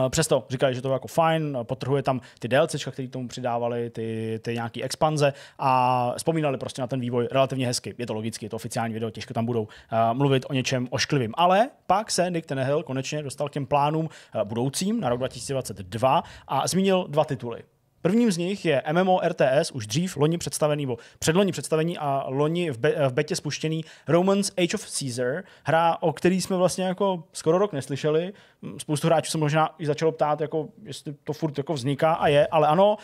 Přesto říkali, že to je jako fajn, potrhuje tam ty DLCčka, které tomu přidávali, ty, ty nějaké expanze a vzpomínali prostě na ten vývoj relativně hezky. Je to logicky, je to oficiální video, těžko tam budou uh, mluvit o něčem ošklivým. Ale pak se Nick Tenehill konečně dostal k těm plánům uh, budoucím na rok 2022 a zmínil dva tituly. Prvním z nich je MMO RTS už dřív loni představený, bo předloni představený a loni v, be, v betě spuštěný Romance Age of Caesar, hra, o který jsme vlastně jako skoro rok neslyšeli. Spoustu hráčů se možná i začalo ptát, jako, jestli to furt jako vzniká a je, ale ano,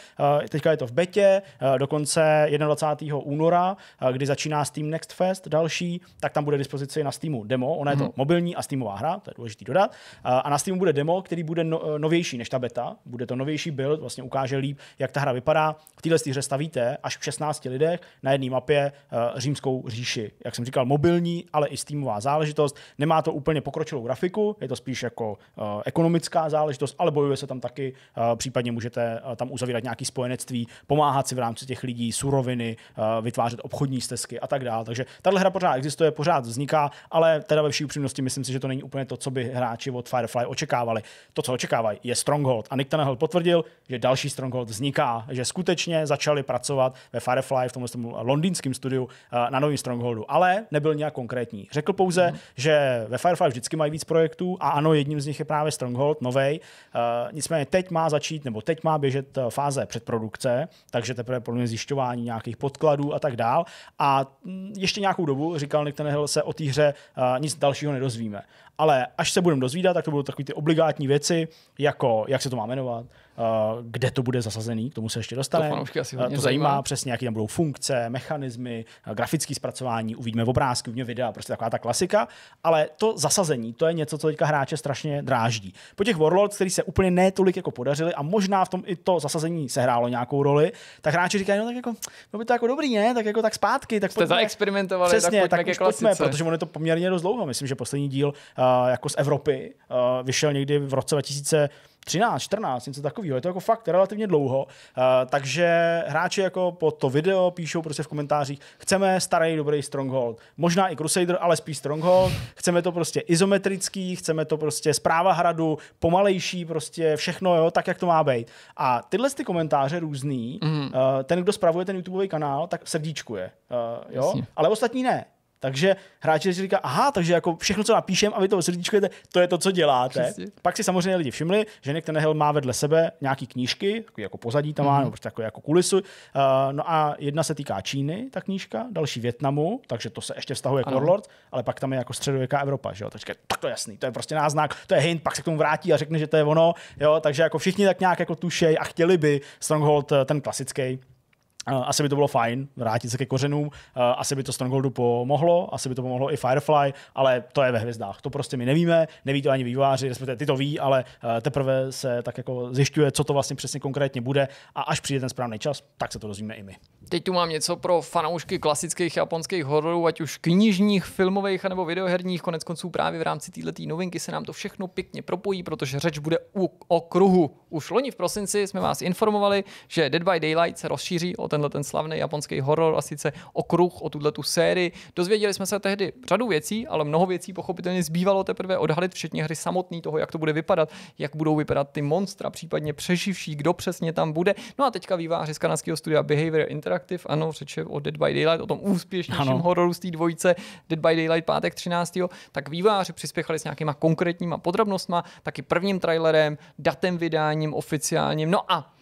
eh, teďka je to v betě, eh, dokonce 21. února, eh, kdy začíná Steam Next Fest další, tak tam bude dispozici na Steamu demo, ona je to hmm. mobilní a Steamová hra, to je důležité dodat, a na Steamu bude demo, který bude no, novější než ta beta, bude to novější build, vlastně ukáže líp, jak ta hra vypadá. V téhle hře stavíte až v 16 lidech na jedné mapě uh, římskou říši. Jak jsem říkal, mobilní, ale i Steamová záležitost. Nemá to úplně pokročilou grafiku, je to spíš jako uh, ekonomická záležitost, ale bojuje se tam taky. Uh, případně můžete uh, tam uzavírat nějaké spojenectví, pomáhat si v rámci těch lidí, suroviny, uh, vytvářet obchodní stezky a tak dále. Takže tahle hra pořád existuje, pořád vzniká, ale teda ve vší upřímnosti myslím si, že to není úplně to, co by hráči od Firefly očekávali. To, co očekávají, je Stronghold. A Nick Tannehill potvrdil, že další Stronghold vzniká vzniká, že skutečně začali pracovat ve Firefly, v tomhle londýnském studiu, eh, na novém Strongholdu, ale nebyl nějak konkrétní. Řekl pouze, mm. že ve Firefly vždycky mají víc projektů a ano, jedním z nich je právě Stronghold, novej. Eh, nicméně teď má začít, nebo teď má běžet eh, fáze předprodukce, takže teprve mě zjišťování nějakých podkladů a tak dál. A mm, ještě nějakou dobu, říkal Nick Tenhill, se o té hře nic dalšího nedozvíme ale až se budeme dozvídat, tak to budou takové ty obligátní věci, jako jak se to má jmenovat, eh, kde to bude zasazený, k tomu se ještě dostane. To, fanoušky asi eh, to zajímá, zajímá přesně, jaký tam budou funkce, mechanismy, eh, grafické zpracování, uvidíme v obrázky, uvidíme videa, prostě taková ta klasika, ale to zasazení, to je něco, co teďka hráče strašně dráždí. Po těch Warlords, který se úplně netolik jako podařili a možná v tom i to zasazení sehrálo nějakou roli, tak hráči říkají, no tak jako, no by to jako dobrý, ne? Tak jako tak zpátky, tak Jste pojďme. zaexperimentovali, přesně, tak, pojďme tak, už pojďme, protože on je to poměrně dost dlouho. Myslím, že poslední díl jako z Evropy. Vyšel někdy v roce 2000 13, 14, něco takového. Je to jako fakt relativně dlouho, uh, takže hráči jako po to video píšou prostě v komentářích, chceme starý dobrý Stronghold, možná i Crusader, ale spíš Stronghold, chceme to prostě izometrický, chceme to prostě zpráva hradu, pomalejší prostě všechno, jo, tak jak to má být. A tyhle ty komentáře různý, mm. uh, ten, kdo spravuje ten YouTube kanál, tak srdíčkuje, uh, jo, Jasně. ale ostatní ne. Takže hráči si říká, aha, takže jako všechno, co napíšem a vy to srdíčkujete, to je to, co děláte. Přesně. Pak si samozřejmě lidi všimli, že Nick Tenhill má vedle sebe nějaký knížky, jako pozadí tam má, mm-hmm. nebo prostě jako kulisu. Uh, no a jedna se týká Číny, ta knížka, další Větnamu, takže to se ještě vztahuje jako ano. k Warlord, ale pak tam je jako středověká Evropa, že jo? Takže tak to je jasný, to je prostě náznak, to je hint, pak se k tomu vrátí a řekne, že to je ono, jo? Takže jako všichni tak nějak jako tušej a chtěli by Stronghold eh, ten klasický asi by to bylo fajn vrátit se ke kořenům, asi by to Strongholdu pomohlo, asi by to pomohlo i Firefly, ale to je ve hvězdách. To prostě my nevíme, neví to ani výváři, respektive ty to ví, ale eh, teprve se tak jako zjišťuje, co to vlastně přesně konkrétně bude a až přijde ten správný čas, tak se to dozvíme i my. Teď tu mám něco pro fanoušky klasických japonských hororů, ať už knižních, filmových nebo videoherních. Konec konců právě v rámci této novinky se nám to všechno pěkně propojí, protože řeč bude u, o kruhu. Už loni v prosinci jsme vás informovali, že Dead by Daylight se rozšíří od tenhle ten slavný japonský horor a sice okruh o tuhle tu sérii. Dozvěděli jsme se tehdy řadu věcí, ale mnoho věcí pochopitelně zbývalo teprve odhalit, včetně hry samotný, toho, jak to bude vypadat, jak budou vypadat ty monstra, případně přeživší, kdo přesně tam bude. No a teďka výváři z kanadského studia Behavior Interactive, ano, řeče o Dead by Daylight, o tom úspěšnějším ano. hororu z té dvojice Dead by Daylight pátek 13. Tak výváři přispěchali s nějakýma konkrétníma podrobnostma, taky prvním trailerem, datem vydáním oficiálním. No a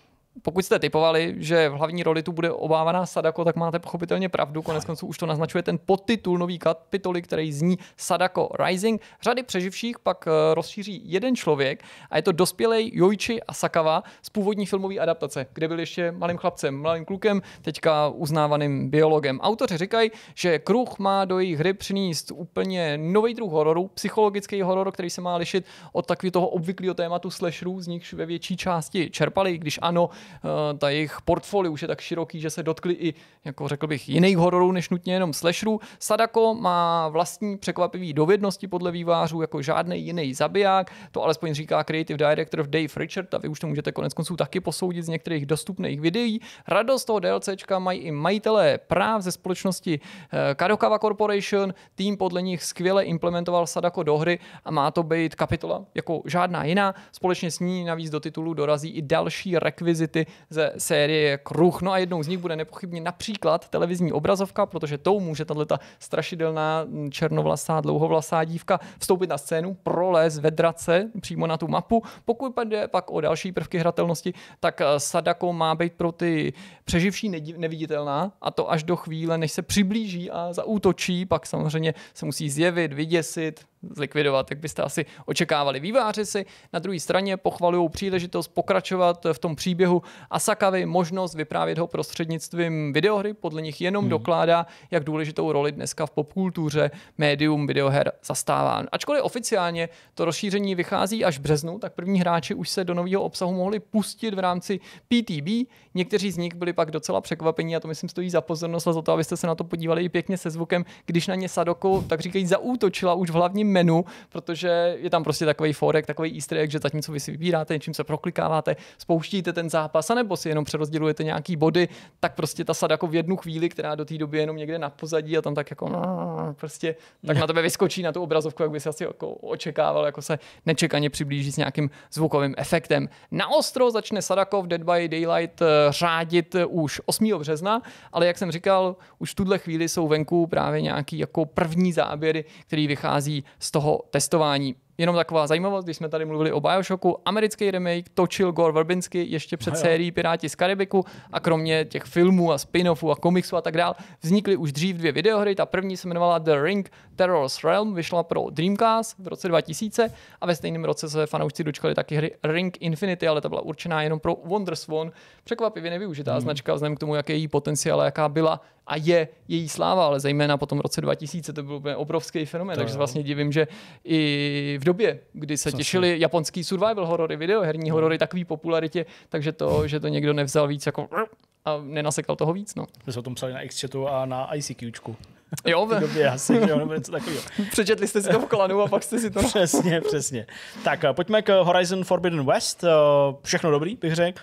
pokud jste typovali, že v hlavní roli tu bude obávaná Sadako, tak máte pochopitelně pravdu. Konec konců už to naznačuje ten podtitul nový kapitoly, který zní Sadako Rising. Řady přeživších pak eh, rozšíří jeden člověk a je to dospělej a Asakawa z původní filmové adaptace, kde byl ještě malým chlapcem, malým klukem, teďka uznávaným biologem. Autoři říkají, že kruh má do jejich hry přinést úplně nový druh hororu, psychologický horor, který se má lišit od takového toho obvyklého tématu slasherů, z nichž ve větší části čerpali, když ano, Eh, ta jejich portfolio už je tak široký, že se dotkli i, jako řekl bych, jiných hororů než nutně jenom slasherů. Sadako má vlastní překvapivé dovednosti podle vývářů jako žádný jiný zabiják, to alespoň říká creative director Dave Richard a vy už to můžete konec konců taky posoudit z některých dostupných videí. Radost toho DLCčka mají i majitelé práv ze společnosti eh, Kadokawa Corporation, tým podle nich skvěle implementoval Sadako do hry a má to být kapitola jako žádná jiná. Společně s ní navíc do titulu dorazí i další rekvizity hity ze série Kruh. No a jednou z nich bude nepochybně například televizní obrazovka, protože tou může ta strašidelná mm, černovlasá, dlouhovlasá dívka vstoupit na scénu, proléz ve drace přímo na tu mapu. Pokud jde pak o další prvky hratelnosti, tak eh, Sadako má být pro ty přeživší neviditelná a to až do chvíle, než se přiblíží a zaútočí, pak samozřejmě se musí zjevit, vyděsit, zlikvidovat, jak byste asi očekávali. Výváři si na druhé straně pochvalují příležitost pokračovat v tom příběhu Asakavy, možnost vyprávět ho prostřednictvím videohry, podle nich jenom hmm. dokládá, jak důležitou roli dneska v popkultuře médium videoher zastává. Ačkoliv oficiálně to rozšíření vychází až v březnu, tak první hráči už se do nového obsahu mohli pustit v rámci PTB. Někteří z nich byli pak docela překvapení a to myslím stojí za pozornost a za to, abyste se na to podívali i pěkně se zvukem, když na ně Sadoko, tak říkají, zaútočila už v hlavním menu, protože je tam prostě takový forek, takový easter egg, že zatímco vy si vybíráte, něčím se proklikáváte, spouštíte ten zápas, anebo si jenom přerozdělujete nějaký body, tak prostě ta sada jako v jednu chvíli, která do té doby je jenom někde na pozadí a tam tak jako no, prostě tak na tebe vyskočí na tu obrazovku, jak by si asi jako očekával, jako se nečekaně přiblíží s nějakým zvukovým efektem. Na ostro začne Sadakov Dead by Daylight eh, řádit už 8. března, ale jak jsem říkal, už v tuhle chvíli jsou venku právě nějaký jako první záběry, který vychází z toho testování. Jenom taková zajímavost, když jsme tady mluvili o Bioshocku, americký remake točil Gore Verbinski ještě před Ajo. sérií Piráti z Karibiku a kromě těch filmů a spin-offů a komiksů a tak dál vznikly už dřív dvě videohry. Ta první se jmenovala The Ring Terror's Realm, vyšla pro Dreamcast v roce 2000 a ve stejném roce se fanoušci dočkali taky hry Ring Infinity, ale ta byla určená jenom pro Wonderswan. Překvapivě nevyužitá hmm. značka vzhledem k tomu, jaký její potenciál a jaká byla a je její sláva, ale zejména po tom roce 2000 to byl úplně obrovský fenomén, takže vlastně divím, že i v době, kdy se Co těšili si? japonský survival horory, videoherní no. horory takový popularitě, takže to, že to někdo nevzal víc jako a nenasekal toho víc. No. Jsme se o tom psali na Xchatu a na ICQčku. Jo, v době asi, že nebo něco takového. Přečetli jste si to v klanu a pak jste si to... přesně, přesně. Tak eh, pojďme k eh, Horizon Forbidden West. Eh, všechno dobrý, bych řekl.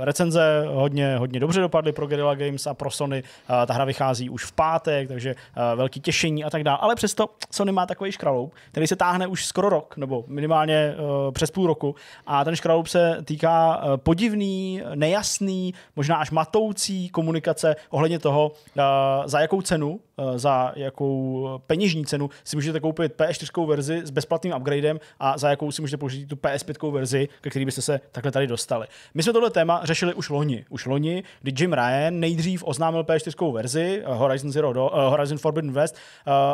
Recenze hodně, hodně dobře dopadly pro Guerrilla Games a pro Sony. Ta hra vychází už v pátek, takže velký těšení a tak dále. Ale přesto Sony má takový škraloup, který se táhne už skoro rok, nebo minimálně přes půl roku. A ten škraloup se týká podivný, nejasný, možná až matoucí komunikace ohledně toho, za jakou cenu, za za jakou eh, peněžní cenu si můžete koupit PS4 verzi s bezplatným upgradem a za jakou si můžete použít tu PS5 verzi, ke který byste se takhle tady dostali. My jsme tohle téma řešili už loni. Už loni, kdy Jim Ryan nejdřív oznámil PS4 verzi eh, Horizon, Zero Do, eh, Horizon Forbidden West,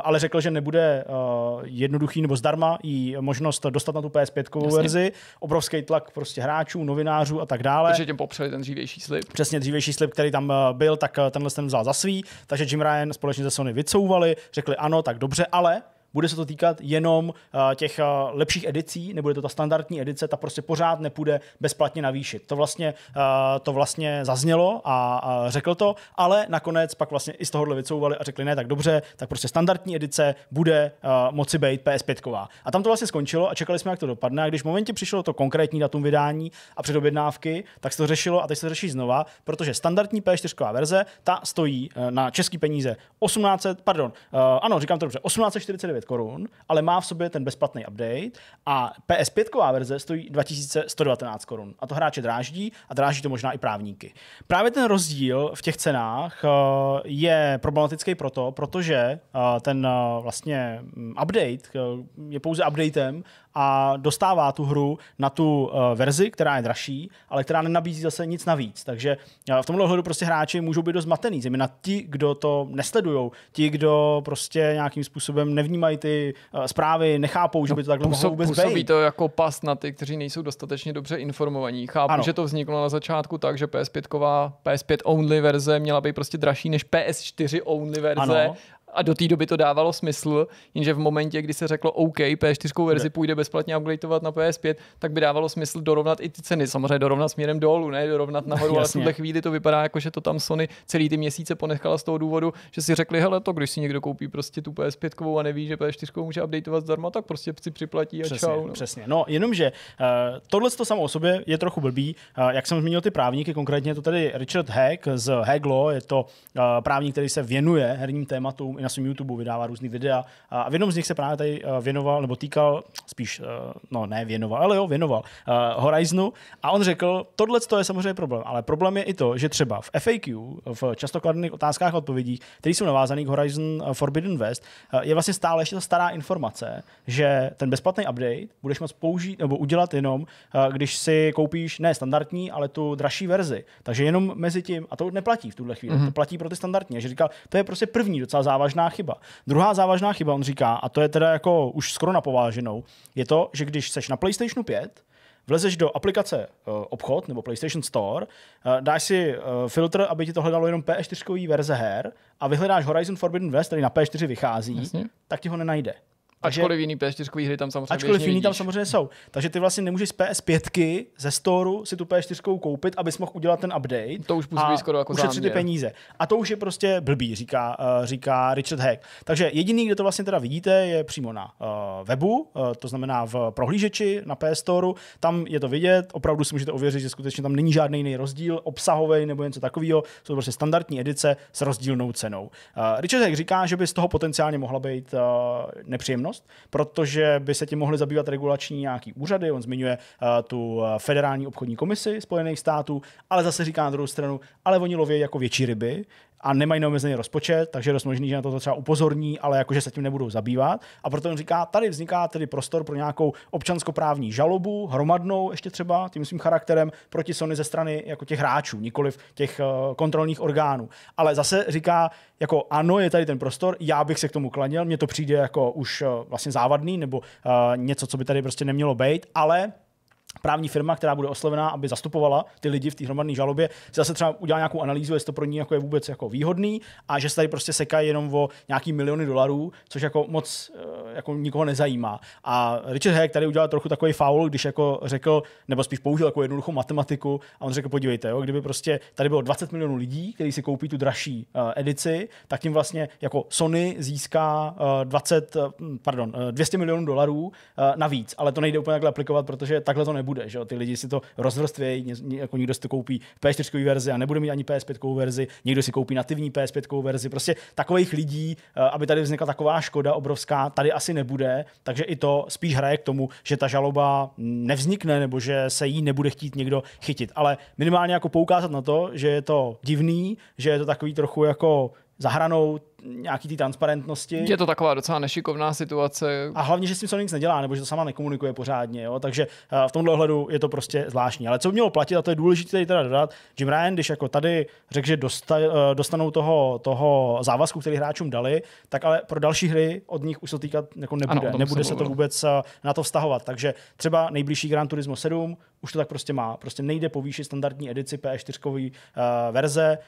ale řekl, že nebude jednoduchý nebo zdarma jí možnost dostat na tu PS5 verzi. Obrovský tlak prostě hráčů, novinářů a tak dále. Takže těm popřeli ten dřívější slib. Přesně dřívější slib, který tam byl, tak tenhle ten vzal za svý, takže Jim Ryan společně se Sony vycouvali, řekli ano, tak dobře, ale bude se to týkat jenom eh, těch eh, lepších edicí, nebude to ta standardní edice, ta prostě pořád nepůjde bezplatně navýšit. To vlastně, eh, to vlastně zaznělo a, řekl to, ale nakonec pak vlastně i z tohohle vycouvali a řekli ne, tak dobře, tak prostě standardní edice bude moci být PS5. A tam to vlastně skončilo a čekali jsme, jak to dopadne. A když v momentě přišlo to konkrétní datum vydání a předobjednávky, tak se to řešilo a teď se to řeší znova, protože standardní PS 4 verze, ta stojí na český peníze 18, pardon, ano, říkám to dobře, 1849 5 korun, ale má v sobě ten bezplatný update a PS5 verze stojí 2119 korun. A to hráče dráždí a dráždí to možná i právníky. Právě ten rozdíl v těch cenách eh, je problematický proto, protože eh, ten eh, vlastně mm, update je pouze updatem a dostává tu hru na tu eh, verzi, která je dražší, ale která nenabízí zase nic navíc. Takže eh, v tomhle ohledu prostě hráči můžou být dost zmatený, zejména ti, kdo to nesledují, ti, kdo prostě nějakým způsobem nevnímají ty eh, zprávy, nechápou, že no, by to takhle no, mohlo vůbec působí být. to jako pas na ty, kteří nejsou dostatečně dobře informovaní. Chápu, ano. že to vzniklo na začátku tak, že PS5 PS5 only verze měla být prostě dražší než PS4 only verze, ano a do té doby to dávalo smysl, jenže v momentě, kdy se řeklo OK, P4 verzi ne. půjde bezplatně upgradeovat na PS5, tak by dávalo smysl dorovnat i ty ceny. Samozřejmě dorovnat směrem dolů, ne dorovnat nahoru, ale v tuhle chvíli to vypadá jako, že to tam Sony celý ty měsíce ponechala z toho důvodu, že si řekli, hele, to když si někdo koupí prostě tu PS5 a neví, že PS4 může updateovat zdarma, tak prostě si připlatí a přesně, čau. No. Přesně. No, jenomže uh, tohle to samo o sobě je trochu blbý. Uh, jak jsem zmínil ty právníky, konkrétně to tady Richard Hack z Haglo, je to uh, právník, který se věnuje herním tématům na svém YouTube, vydává různý videa a v jednom z nich se právě tady eh, věnoval, nebo týkal spíš, eh, no ne věnoval, ale jo, věnoval uh, Horizonu a on řekl, tohle je samozřejmě problém, ale problém je i to, že třeba v FAQ, v často kladených otázkách a odpovědích, které jsou navázané k Horizon Forbidden West, je vlastně stále ještě ta stará informace, že ten bezplatný update budeš moc použít nebo udělat jenom, když si koupíš ne standardní, ale tu dražší verzi. Takže jenom mezi tím, a to neplatí v tuhle chvíli, mm-hmm. to platí pro ty standardní. že říkal, to je prostě první docela závažný závažná chyba. Druhá závažná chyba, on říká, a to je teda jako už skoro napováženou, je to, že když seš na PlayStationu 5, vlezeš do aplikace uh, obchod nebo PlayStation Store, uh, dáš si uh, filtr, aby ti to hledalo jenom ps 4 verze her a vyhledáš Horizon Forbidden West, který na ps 4 vychází, Jasně. tak ti ho nenajde. Ačkoliv jiný PS4 hry tam samozřejmě Ačkoliv jiný vidíš. tam samozřejmě jsou. Takže ty vlastně nemůžeš z PS5 ze storu si tu PS4 koupit, abys mohl udělat ten update. To už působí skoro jako záměr. ty peníze. A to už je prostě blbý, říká, eh, říká Richard Hack. Takže jediný, kde to vlastně teda vidíte, je přímo na uh, webu, uh, to znamená v prohlížeči na PS Store. Tam je to vidět, opravdu si můžete ověřit, že skutečně tam není žádný jiný rozdíl obsahový nebo něco takového. Jsou to prostě standardní edice s rozdílnou cenou. Uh, Richard Hack říká, že by z toho potenciálně mohla být nepříjemnost možnost, protože by se tím mohly zabývat regulační nějaký úřady. On zmiňuje uh, tu eh, federální obchodní komisi Spojených států, ale zase říká na druhou stranu, ale oni loví jako větší ryby, a nemají neomezený rozpočet, takže je dost možný, že na to třeba upozorní, ale jakože se tím nebudou zabývat. A proto on říká, tady vzniká tedy prostor pro nějakou občanskoprávní žalobu, hromadnou ještě třeba tím svým charakterem proti Sony ze strany jako těch hráčů, nikoliv těch eh, kontrolních orgánů. Ale zase říká, jako ano, je tady ten prostor, já bych se k tomu klanil, mně to přijde jako už eh, vlastně závadný nebo uh, něco, co by tady prostě nemělo být, ale právní firma, která bude oslovená, aby zastupovala ty lidi v té hromadné žalobě, si zase třeba udělá nějakou analýzu, jestli to pro ní jako je vůbec jako výhodný a že se tady prostě sekají jenom o nějaký miliony dolarů, což jako moc eh, jako nikoho nezajímá. A Richard Hack tady udělal trochu takový faul, když jako řekl, nebo spíš použil jako jednoduchou matematiku a on řekl, podívejte, jo, kdyby prostě tady bylo 20 milionů lidí, kteří si koupí tu dražší uh, edici, tak tím vlastně jako Sony získá uh, 20, uh, pardon, uh, eh, 200 milionů dolarů uh, navíc, ale to nejde úplně takhle aplikovat, protože takhle to nebude nebude. Že jo? Ty lidi si to rozvrství, jako někdo si to koupí PS4 verzi a nebude mít ani PS5 verzi, někdo si koupí nativní PS5 verzi. Prostě takových lidí, eh, aby tady vznikla taková škoda obrovská, tady asi nebude, takže i to spíš hraje k tomu, že ta žaloba nevznikne nebo že se jí nebude chtít někdo chytit. Ale minimálně jako poukázat na to, že je to divný, že je to takový trochu jako zahranou nějaký té transparentnosti. Je to taková docela nešikovná situace. A hlavně, že s tím se nic nedělá, nebo že to sama nekomunikuje pořádně. Jo? Takže eh, v tomhle ohledu je to prostě zvláštní. Ale co mělo platit, a to je důležité tady teda dodat, Jim Ryan, když jako tady řekl, že dosta, eh, dostanou toho, toho závazku, který hráčům dali, tak ale pro další hry od nich už se týkat jako nebude. Ano, nebude se to vůbec eh, na to vztahovat. Takže třeba nejbližší Gran Turismo 7 už to tak prostě má. Prostě nejde povýšit standardní edici PS4 verze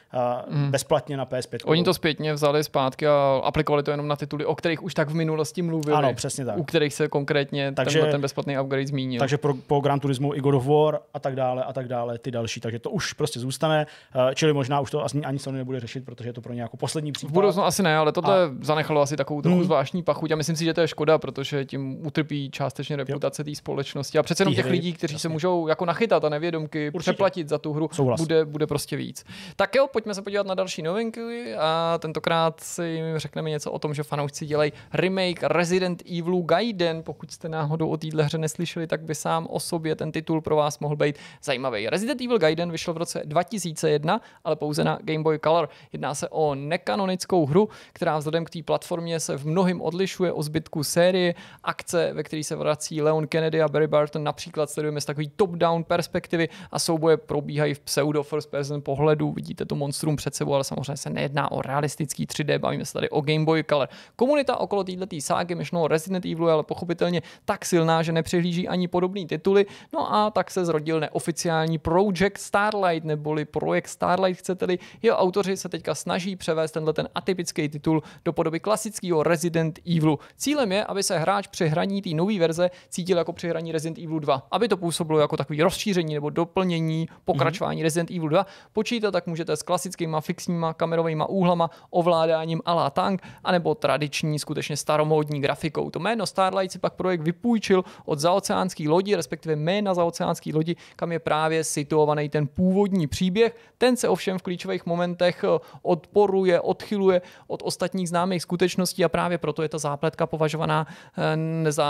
uh, mm. bezplatně na PS5. Oni to zpětně vzali zpátky zpátky a aplikovali to jenom na tituly, o kterých už tak v minulosti mluvili. Ano, přesně tak. U kterých se konkrétně takže, ten bezplatný upgrade zmínil. Takže pro, po Gran Turismo i God of War a tak dále a tak dále, ty další. Takže to už prostě zůstane, eh, čili možná už to asi ani Sony nebude řešit, protože je to pro ně jako poslední případ. V budoucnu asi ne, ale tohle a... zanechalo asi takovou trochu hmm. zvláštní pachuť a myslím si, že to je škoda, protože tím utrpí částečně reputace té společnosti a přece jenom těch lidí, kteří jasně. se můžou jako nachytat a nevědomky Určitě. přeplatit za tu hru, bude, bude prostě víc. Tak jo, pojďme se podívat na další novinky a tentokrát si řekneme něco o tom, že fanoušci dělají remake Resident Evil: Gaiden. Pokud jste náhodou o téhle hře neslyšeli, tak by sám o sobě ten titul pro vás mohl být zajímavý. Resident Evil Gaiden vyšel v roce 2001, ale pouze na Game Boy Color. Jedná se o nekanonickou hru, která vzhledem k té platformě se v mnohým odlišuje o zbytku série. Akce, ve které se vrací Leon Kennedy a Barry Barton například sledujeme z takový top-down perspektivy a souboje probíhají v pseudo first person pohledu. Vidíte to monstrum před sebou, ale samozřejmě se nejedná o realistický 3D bavíme se tady o Game Boy Color. Komunita okolo této ságy myšnou Resident Evil je ale pochopitelně tak silná, že nepřehlíží ani podobné tituly, no a tak se zrodil neoficiální Project Starlight, neboli projekt Starlight, chcete-li. Jeho autoři se teďka snaží převést tenhle ten atypický titul do podoby klasického Resident Evilu. Cílem je, aby se hráč při hraní té nové verze cítil jako při hraní Resident Evil 2, aby to působilo jako takový rozšíření nebo doplnění, pokračování mm-hmm. Resident Evil 2. Počítat tak můžete s klasickýma fixníma kamerovými úhlama, ovládání malbováním a la tank, anebo tradiční, skutečně staromódní grafikou. To jméno Starlight si pak projekt vypůjčil od zaoceánský lodi, respektive jména zaoceánský lodi, kam je právě situovaný ten původní příběh. Ten se ovšem v klíčových momentech eh, odporuje, odchyluje od ostatních známých skutečností a právě proto je ta zápletka považovaná eh, za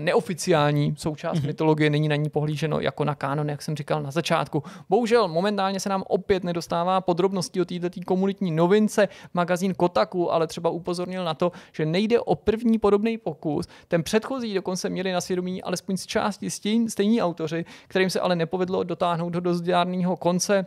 neoficiální součást mm-hmm. mytologie, není na ní pohlíženo jako na kánon, jak jsem říkal na začátku. Bohužel momentálně se nám opět nedostává podrobností o této komunitní novince. Magazín Kot Kotaku, ale třeba upozornil na to, že nejde o první podobný pokus. Ten předchozí dokonce měli na svědomí alespoň z části stejní autoři, kterým se ale nepovedlo dotáhnout ho do zdárného konce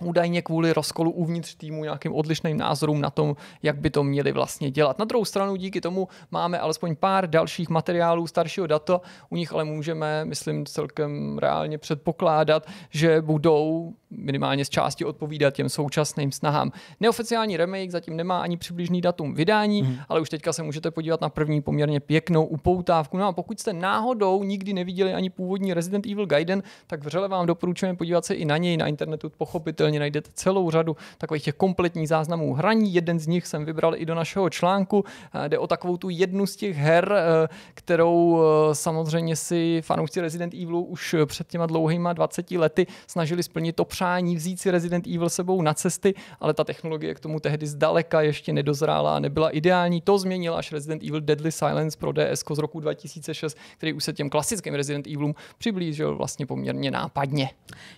údajně kvůli rozkolu uvnitř týmu nějakým odlišným názorům na tom, jak by to měli vlastně dělat. Na druhou stranu díky tomu máme alespoň pár dalších materiálů staršího data, u nich ale můžeme, myslím, celkem reálně předpokládat, že budou minimálně z části odpovídat těm současným snahám. Neoficiální remake zatím nemá ani přibližný datum vydání, mm. ale už teďka se můžete podívat na první poměrně pěknou upoutávku. No a pokud jste náhodou nikdy neviděli ani původní Resident Evil Gaiden, tak vřele vám doporučujeme podívat se i na něj na internetu, pochopit pochopitelně najdete celou řadu takových těch kompletních záznamů hraní. Jeden z nich jsem vybral i do našeho článku. Eh, jde o takovou tu jednu z těch her, eh, kterou eh, samozřejmě si fanoušci Resident Evilu už před těma dlouhýma 20 lety snažili splnit to přání vzít si Resident Evil sebou na cesty, ale ta technologie k tomu tehdy zdaleka ještě nedozrála a nebyla ideální. To změnil až Resident Evil Deadly Silence pro DS z roku 2006, který už se těm klasickým Resident Evilům přiblížil vlastně poměrně nápadně.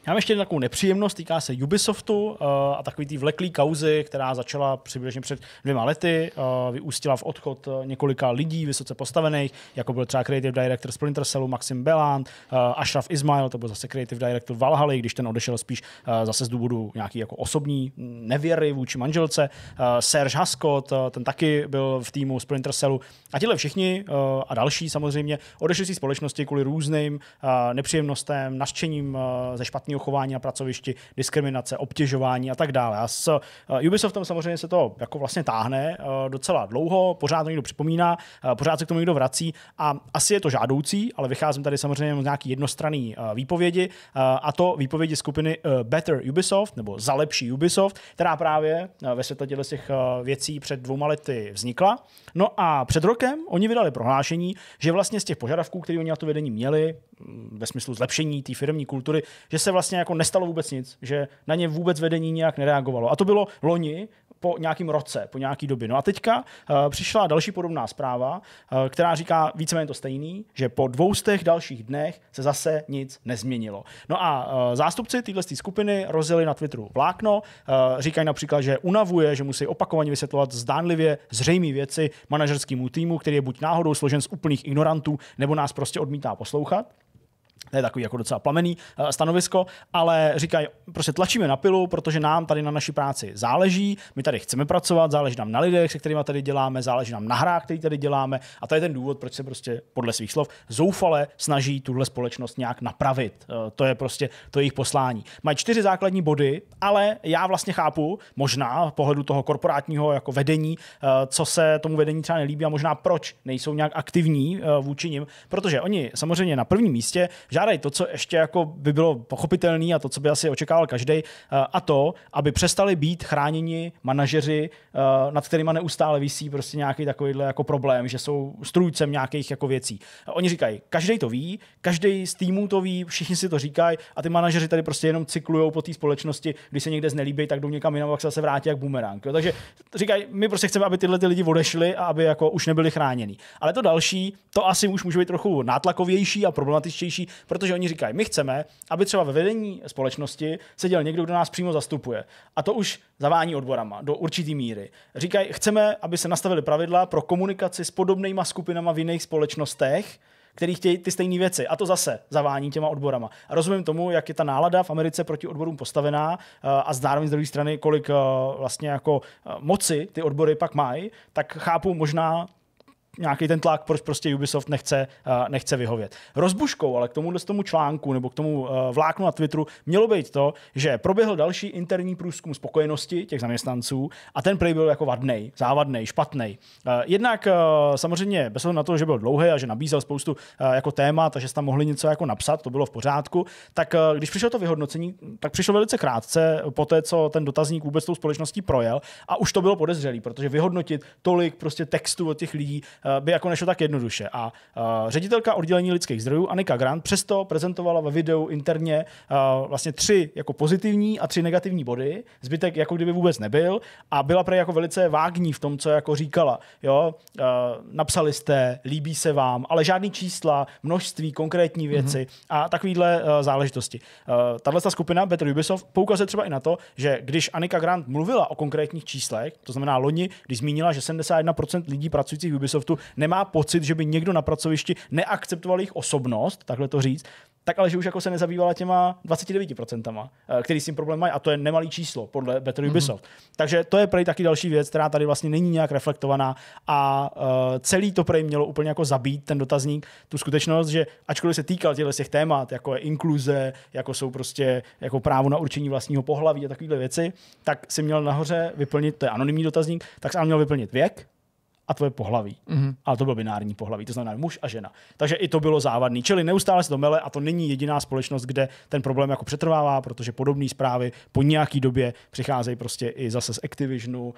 Já mám ještě takovou nepříjemnost, týká se Ubisoft Ubisoftu uh, a takový ty vleklý kauzy, která začala přibližně před dvěma lety, uh, vyústila v odchod eh, několika lidí vysoce postavených, jako byl třeba creative director Splinter Cellu Maxim Beland, uh, Ashraf Ismail, to byl zase creative director Valhaly, když ten odešel spíš uh, zase z důvodu nějaký jako osobní nevěry vůči manželce, uh, Serge Haskot, uh, ten taky byl v týmu Splinter Cellu a tihle všichni uh, a další samozřejmě odešli z společnosti kvůli různým uh, nepříjemnostem, nařčením uh, ze špatného chování na pracovišti, komunikace, obtěžování a tak dále. A s eh, Ubisoftem samozřejmě se to jako vlastně táhne eh, docela dlouho, pořád to někdo připomíná, eh, pořád se k tomu někdo vrací a asi je to žádoucí, ale vycházím tady samozřejmě z nějaký jednostranný výpovědi a to výpovědi skupiny Better Ubisoft nebo za lepší Ubisoft, která právě ve světě těch věcí před dvouma lety vznikla. No a před rokem oni vydali prohlášení, že vlastně z těch požadavků, které oni na to vedení měli, mm, ve smyslu zlepšení té firmní kultury, že se vlastně jako nestalo vůbec nic, že na ně vůbec vedení nějak nereagovalo. A to bylo loni, po nějakém roce, po nějaký době. No a teďka uh, přišla další podobná zpráva, uh, která říká víceméně to stejný, že po dvoustech dalších dnech se zase nic nezměnilo. No a uh, zástupci téhle skupiny rozjeli na Twitteru vlákno, uh, říkají například, že unavuje, že musí opakovaně vysvětlovat zdánlivě zřejmé věci manažerskému týmu, který je buď náhodou složen z úplných ignorantů, nebo nás prostě odmítá poslouchat to je takový jako docela plamený eh, stanovisko, ale říkají, prostě tlačíme na pilu, protože nám tady na naší práci záleží, my tady chceme pracovat, záleží nám na lidech, se kterými tady děláme, záleží nám na hrách, který tady děláme a to je ten důvod, proč se prostě podle svých slov zoufale snaží tuhle společnost nějak napravit. Eh, to je prostě to jejich poslání. Mají čtyři základní body, ale já vlastně chápu, možná pohledu toho korporátního jako vedení, eh, co se tomu vedení třeba nelíbí a možná proč nejsou nějak aktivní vůči nim, protože oni samozřejmě na prvním místě žádají to, co ještě jako by bylo pochopitelné a to, co by asi očekával každý, eh, a to, aby přestali být chráněni manažeři, eh, nad kterými neustále visí prostě nějaký takovýhle jako problém, že jsou strůjcem nějakých jako věcí. Oni říkají, každý to ví, každý z týmů to ví, všichni si to říkají a ty manažeři tady prostě jenom cyklují po té společnosti, když se někde znelíbí, tak jdou někam jinam, pak se zase vrátí jak bumerang. Jo. Takže říkají, my prostě chceme, aby tyhle ty lidi odešli a aby jako už nebyli chráněni. Ale to další, to asi už může být trochu nátlakovější a problematičtější, protože oni říkají, my chceme, aby třeba ve vedení společnosti seděl někdo, kdo nás přímo zastupuje. A to už zavání odborama do určitý míry. Říkají, chceme, aby se nastavily pravidla pro komunikaci s podobnýma skupinama v jiných společnostech, který chtějí ty stejné věci. A to zase zavání těma odborama. A rozumím tomu, jak je ta nálada v Americe proti odborům postavená eh, a zároveň z druhé strany, kolik eh, vlastně jako eh, moci ty odbory pak mají, tak chápu možná nějaký ten tlak, proč prostě Ubisoft nechce, uh, nechce vyhovět. Rozbuškou ale k tomuhle tomu článku nebo k tomu uh, vláknu na Twitteru mělo být to, že proběhl další interní průzkum spokojenosti těch zaměstnanců a ten prej byl jako vadnej, závadnej, špatnej. Uh, jednak uh, samozřejmě bez na to, že byl dlouhý a že nabízel spoustu uh, jako témat a že tam mohli něco jako napsat, to bylo v pořádku, tak uh, když přišlo to vyhodnocení, tak přišlo velice krátce po té, co ten dotazník vůbec tou společností projel a už to bylo podezřelý, protože vyhodnotit tolik prostě textu od těch lidí Eh, by jako nešlo tak jednoduše. A eh, ředitelka oddělení lidských zdrojů Anika Grant přesto prezentovala ve videu interně eh, vlastně tři jako pozitivní a tři negativní body, zbytek jako kdyby vůbec nebyl a byla pro jako velice vágní v tom, co jako říkala. Jo, napsali jste, líbí se vám, ale žádný čísla, množství, konkrétní mhm. věci mm-hmm. a takovýhle záležitosti. Tahle skupina Better Ubisoft poukazuje třeba i na to, že když Anika Grant mluvila o konkrétních číslech, to znamená loni, když zmínila, že 71% lidí pracujících v Ubisoftu nemá pocit, že by někdo na pracovišti neakceptoval jejich osobnost, takhle to říct, tak ale že už jako se nezabývala těma 29%, eh, který s tím problém mají a to je nemalý číslo podle Better mhm. Ubisoft. Mm-hmm. Takže to je prej taky další věc, která tady vlastně není nějak reflektovaná a uh, celý to prej mělo úplně jako zabít ten dotazník, tu skutečnost, že ačkoliv se týkal těchto těch témat, jako je inkluze, jako jsou prostě jako právo na určení vlastního pohlaví a takovéhle věci, tak si měl nahoře vyplnit, to je anonymní dotazník, tak jsem měl vyplnit věk, a tvoje pohlaví. Mm-hmm. Ale to bylo binární pohlaví, to znamená muž a žena. Takže i to bylo závadný. Čili neustále se to mele a to není jediná společnost, kde ten problém jako přetrvává, protože podobné zprávy po nějaký době přicházejí prostě i zase z Activisionu, uh,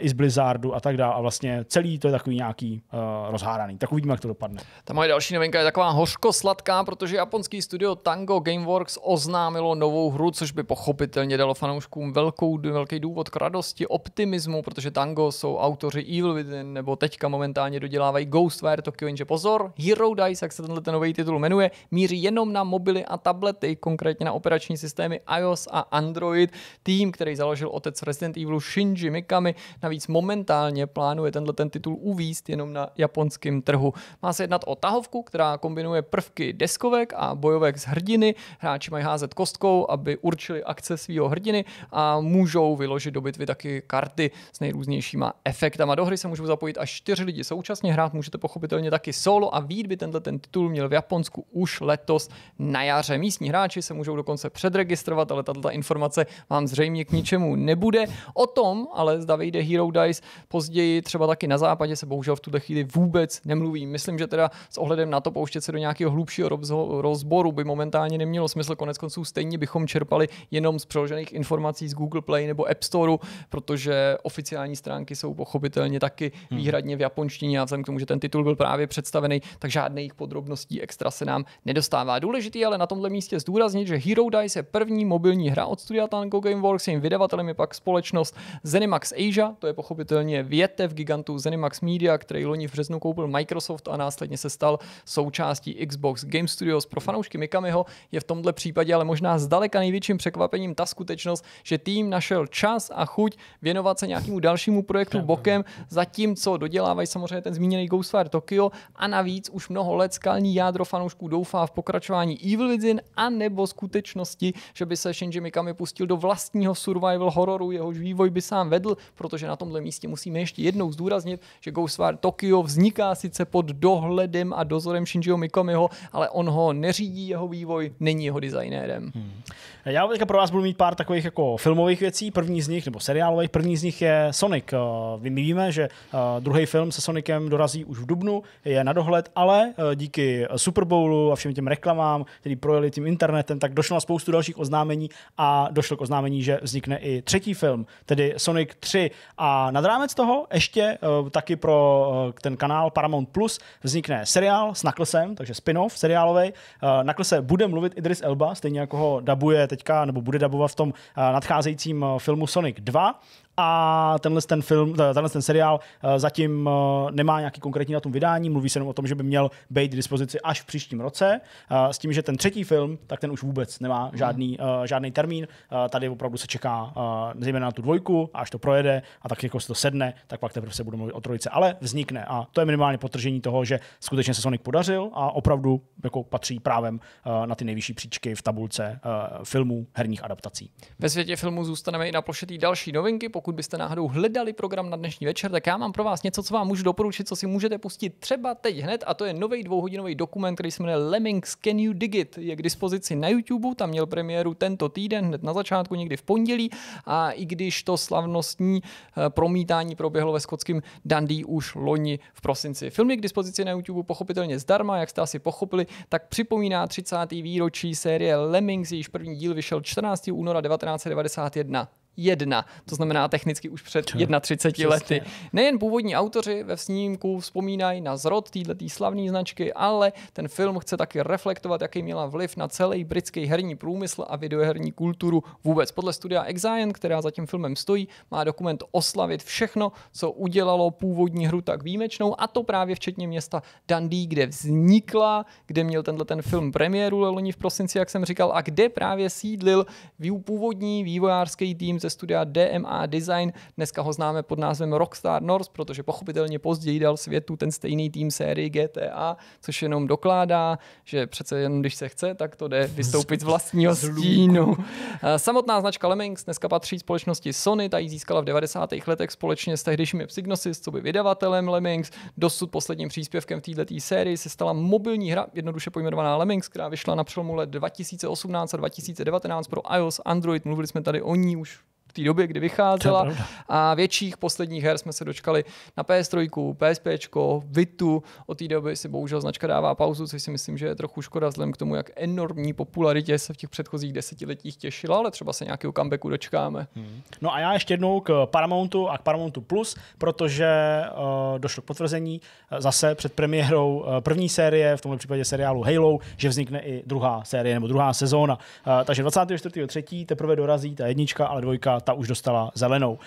i z Blizzardu a tak dále. A vlastně celý to je takový nějaký uh, rozháraný. Tak uvidíme, jak to dopadne. Ta moje další novinka je taková hořko-sladká, protože japonský studio Tango Gameworks oznámilo novou hru, což by pochopitelně dalo fanouškům velkou, velký důvod k radosti, optimismu, protože Tango jsou autoři Evil Within nebo nebo teďka momentálně dodělávají Ghostwire Tokyo, jenže pozor, Hero Dice, jak se tenhle ten nový titul jmenuje, míří jenom na mobily a tablety, konkrétně na operační systémy iOS a Android. Tým, který založil otec Resident Evilu Shinji Mikami, navíc momentálně plánuje tenhle ten titul uvíst jenom na japonském trhu. Má se jednat o tahovku, která kombinuje prvky deskovek a bojovek z hrdiny. Hráči mají házet kostkou, aby určili akce svého hrdiny a můžou vyložit do bitvy taky karty s nejrůznějšíma efektama. Do hry se můžou zapojit až čtyři lidi současně hrát, můžete pochopitelně taky solo a Vít by tenhle ten titul měl v Japonsku už letos na jaře. Místní hráči se můžou dokonce předregistrovat, ale tato informace vám zřejmě k ničemu nebude. O tom, ale zda vyjde Hero Dice později, třeba taky na západě se bohužel v tuto chvíli vůbec nemluví. Myslím, že teda s ohledem na to pouštět se do nějakého hlubšího rozboru by momentálně nemělo smysl. Konec konců stejně bychom čerpali jenom z přeložených informací z Google Play nebo App Store, protože oficiální stránky jsou pochopitelně taky hmm výhradně v japonštině a vzhledem k tomu, že ten titul byl právě představený, tak žádných podrobností extra se nám nedostává. Důležitý ale na tomhle místě zdůraznit, že Hero Dice je první mobilní hra od studia Tango Gameworks, jejím vydavatelem je pak společnost Zenimax Asia, to je pochopitelně větev gigantu Zenimax Media, který loni v březnu koupil Microsoft a následně se stal součástí Xbox Game Studios. Pro fanoušky Mikamiho je v tomhle případě ale možná zdaleka největším překvapením ta skutečnost, že tým našel čas a chuť věnovat se nějakému dalšímu projektu bokem, zatímco dodělávají samozřejmě ten zmíněný Ghostwire Tokyo a navíc už mnoho let skalní jádro fanoušků doufá v pokračování Evil Within a nebo skutečnosti, že by se Shinji Mikami pustil do vlastního survival hororu, jehož vývoj by sám vedl, protože na tomhle místě musíme ještě jednou zdůraznit, že Ghostwire Tokyo vzniká sice pod dohledem a dozorem Shinjiho Mikamiho, ale on ho neřídí jeho vývoj, není jeho designérem. Hmm. Já teďka pro vás budu mít pár takových jako filmových věcí. První z nich, nebo seriálových, první z nich je Sonic. Eh, my víme, že eh, druhý film se Sonicem dorazí už v Dubnu, je na dohled, ale eh, díky eh, Super Bowlu a všem těm reklamám, který projeli tím internetem, tak došlo na spoustu dalších oznámení a došlo k oznámení, že vznikne i třetí film, tedy Sonic 3. A nad rámec toho ještě eh, taky pro ten kanál Paramount Plus vznikne seriál s Knucklesem, takže spin-off seriálový. Knucklese bude mluvit Idris Elba, stejně jako ho dabuje teďka, nebo bude dabovat v tom nadcházejícím filmu Sonic 2 a tenhle ten film, eh, tenhle ten seriál eh, zatím eh, nemá nějaký konkrétní datum vydání, mluví se jenom o tom, že by měl být k dispozici až v příštím roce, s tím, že ten třetí film, tak ten už vůbec nemá mhm. žádný, žádný termín, tady opravdu se čeká zejména na tu dvojku, až to projede a tak jako se to sedne, tak pak teprve se budou mluvit o trojice, ale vznikne a to je minimálně potržení toho, že skutečně se Sonic podařil a opravdu jako patří právem na ty nejvyšší příčky v tabulce filmů herních adaptací. Ve světě filmů zůstaneme i na další novinky, pokud pokud byste náhodou hledali program na dnešní večer, tak já mám pro vás něco, co vám můžu doporučit, co si můžete pustit třeba teď hned, a to je nový dvouhodinový dokument, který se jmenuje Lemmings Can You Dig It. Je k dispozici na YouTube, tam měl premiéru tento týden, hned na začátku, někdy v pondělí. A i když to slavnostní eh, promítání proběhlo ve skotském Dundee už loni v prosinci. Film je k dispozici na YouTube pochopitelně zdarma, jak jste asi pochopili, tak připomíná 30. výročí série Lemmings, jejíž první díl vyšel 14. února 1991. 1, to znamená technicky už před 31 lety. Nejen původní autoři ve snímku vzpomínají na zrod této slavné značky, ale ten film chce taky reflektovat, jaký měla vliv na celý britský herní průmysl a videoherní kulturu vůbec. Podle studia Exion, která za tím filmem stojí, má dokument oslavit všechno, co udělalo původní hru tak výjimečnou, a to právě včetně města Dundee, kde vznikla, kde měl tenhle ten film premiéru loni v prosinci, jak jsem říkal, a kde právě sídlil původní vývojářský tým ze studia DMA Design. Dneska ho známe pod názvem Rockstar North, protože pochopitelně později dal světu ten stejný tým série GTA, což jenom dokládá, že přece jen když se chce, tak to jde vystoupit z vlastního stínu. Eh, samotná značka Lemmings dneska patří společnosti Sony, ta ji získala v 90. letech společně s tehdejšími Psygnosis, co by vydavatelem Lemmings. Dosud posledním příspěvkem v této sérii se stala mobilní hra, jednoduše pojmenovaná Lemmings, která vyšla na přelomu let 2018 a 2019 pro iOS, Android. Mluvili jsme tady o ní už v té době, kdy vycházela. A větších posledních her jsme se dočkali na PS3, PSP, Vitu. Od té doby si bohužel značka dává pauzu, což si myslím, že je trochu škoda vzhledem k tomu, jak enormní popularitě se v těch předchozích desetiletích těšila, ale třeba se nějakého comebacku dočkáme. Hmm. No a já ještě jednou k Paramountu a k Paramountu Plus, protože uh, došlo k potvrzení eh, zase před premiérou uh, první série, v tomto případě seriálu Halo, že vznikne i druhá série nebo druhá sezóna. Uh, takže 24.3. teprve dorazí ta jednička, ale dvojka ta už dostala zelenou.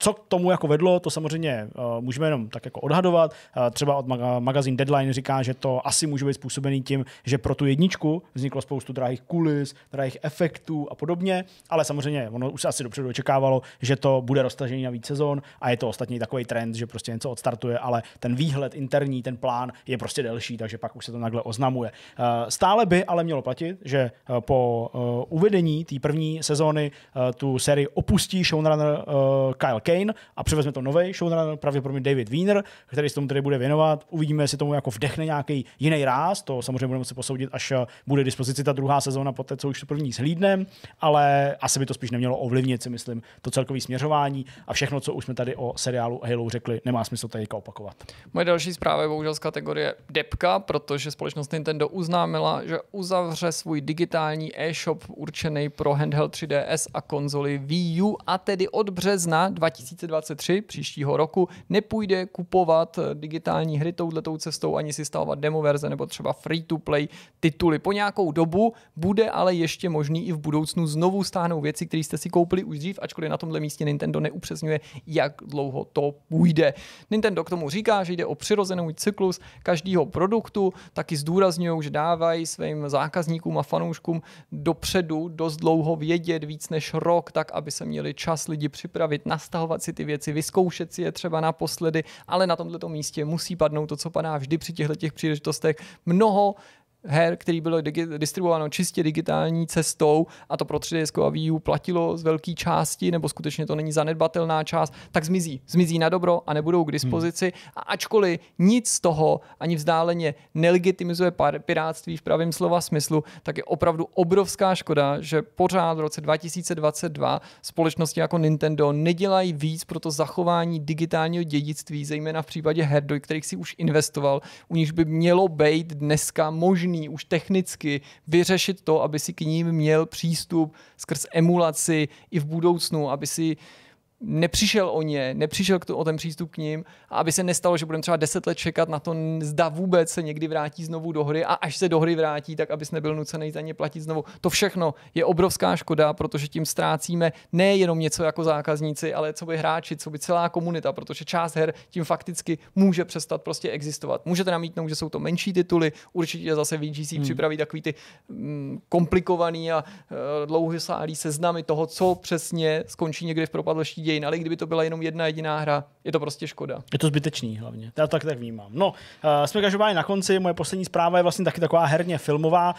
Co k tomu jako vedlo, to samozřejmě uh, můžeme jenom tak jako odhadovat. Uh, třeba od mag- magazín Deadline říká, že to asi může být způsobený tím, že pro tu jedničku vzniklo spoustu drahých kulis, drahých efektů a podobně, ale samozřejmě ono už asi dopředu očekávalo, že to bude roztažený na víc sezon a je to ostatně takový trend, že prostě něco odstartuje, ale ten výhled interní, ten plán je prostě delší, takže pak už se to takhle oznamuje. Uh, stále by ale mělo platit, že uh, po uh, uvedení té první sezóny uh, tu sérii opustí showrunner uh, Kyle Kane a převezme to nový showrunner, pravděpodobně David Wiener, který se tomu tedy bude věnovat. Uvidíme, jestli tomu jako vdechne nějaký jiný ráz, to samozřejmě budeme muset posoudit, až eh, bude dispozici ta druhá sezóna, poté co už to první zhlídne, ale asi by to spíš nemělo ovlivnit, si myslím, to celkové směřování a všechno, co už jsme tady o seriálu Halo řekli, nemá smysl tady jako opakovat. Moje další zpráva je bohužel z kategorie Depka, protože společnost Nintendo uznámila, že uzavře svůj digitální e-shop určený pro handheld 3DS a konzoli Wii U a tedy od března 2000 2023 příštího roku nepůjde kupovat eh, digitální hry touhletou cestou ani si stavovat demo verze nebo třeba free-to-play tituly. Po nějakou dobu bude ale ještě možný i v budoucnu znovu stáhnout věci, které jste si koupili už dřív, ačkoliv na tomhle místě Nintendo neupřesňuje, jak dlouho to půjde. Nintendo k tomu říká, že jde o přirozený cyklus každého produktu, taky zdůrazňují, že dávají svým zákazníkům a fanouškům dopředu dost dlouho vědět víc než rok, tak aby se měli čas lidi připravit, nastavit zkontrolovat si ty věci, vyzkoušet si je třeba naposledy, ale na tomto místě musí padnout to, co padá vždy při těchto těch příležitostech. Mnoho her, který bylo digi- distribuováno čistě digitální cestou a to pro 3DS a Wii U platilo z velké části, nebo skutečně to není zanedbatelná část, tak zmizí. Zmizí na dobro a nebudou k dispozici. Hmm. A ačkoliv nic z toho ani vzdáleně nelegitimizuje piráctví v pravém slova smyslu, tak je opravdu obrovská škoda, že pořád v roce 2022 společnosti jako Nintendo nedělají víc pro to zachování digitálního dědictví, zejména v případě her, do kterých si už investoval, u nich by mělo být dneska možné možný už technicky vyřešit to, aby si k ním měl přístup skrz emulaci i v budoucnu, aby si uh, nepřišel o ně, nepřišel k to, o ten přístup k ním, a aby se nestalo, že budeme třeba deset let čekat na to, zda vůbec se někdy vrátí znovu do hry a až se do hry vrátí, tak abys nebyl nucený za ně platit znovu. To všechno je obrovská škoda, protože tím ztrácíme nejenom něco jako zákazníci, ale co by hráči, co by celá komunita, protože část her tím fakticky může přestat prostě existovat. Můžete namítnout, že jsou to menší tituly, určitě zase VGC hmm. připraví takový ty mm, komplikovaný a e, dlouhý seznamy toho, co přesně skončí někdy v propadlosti dějin, ale i kdyby to byla jenom jedna jediná hra, je to prostě škoda. Je to zbytečný hlavně, já to tak, tak vnímám. No, uh, jsme každopádně na konci, moje poslední zpráva je vlastně taky taková herně filmová.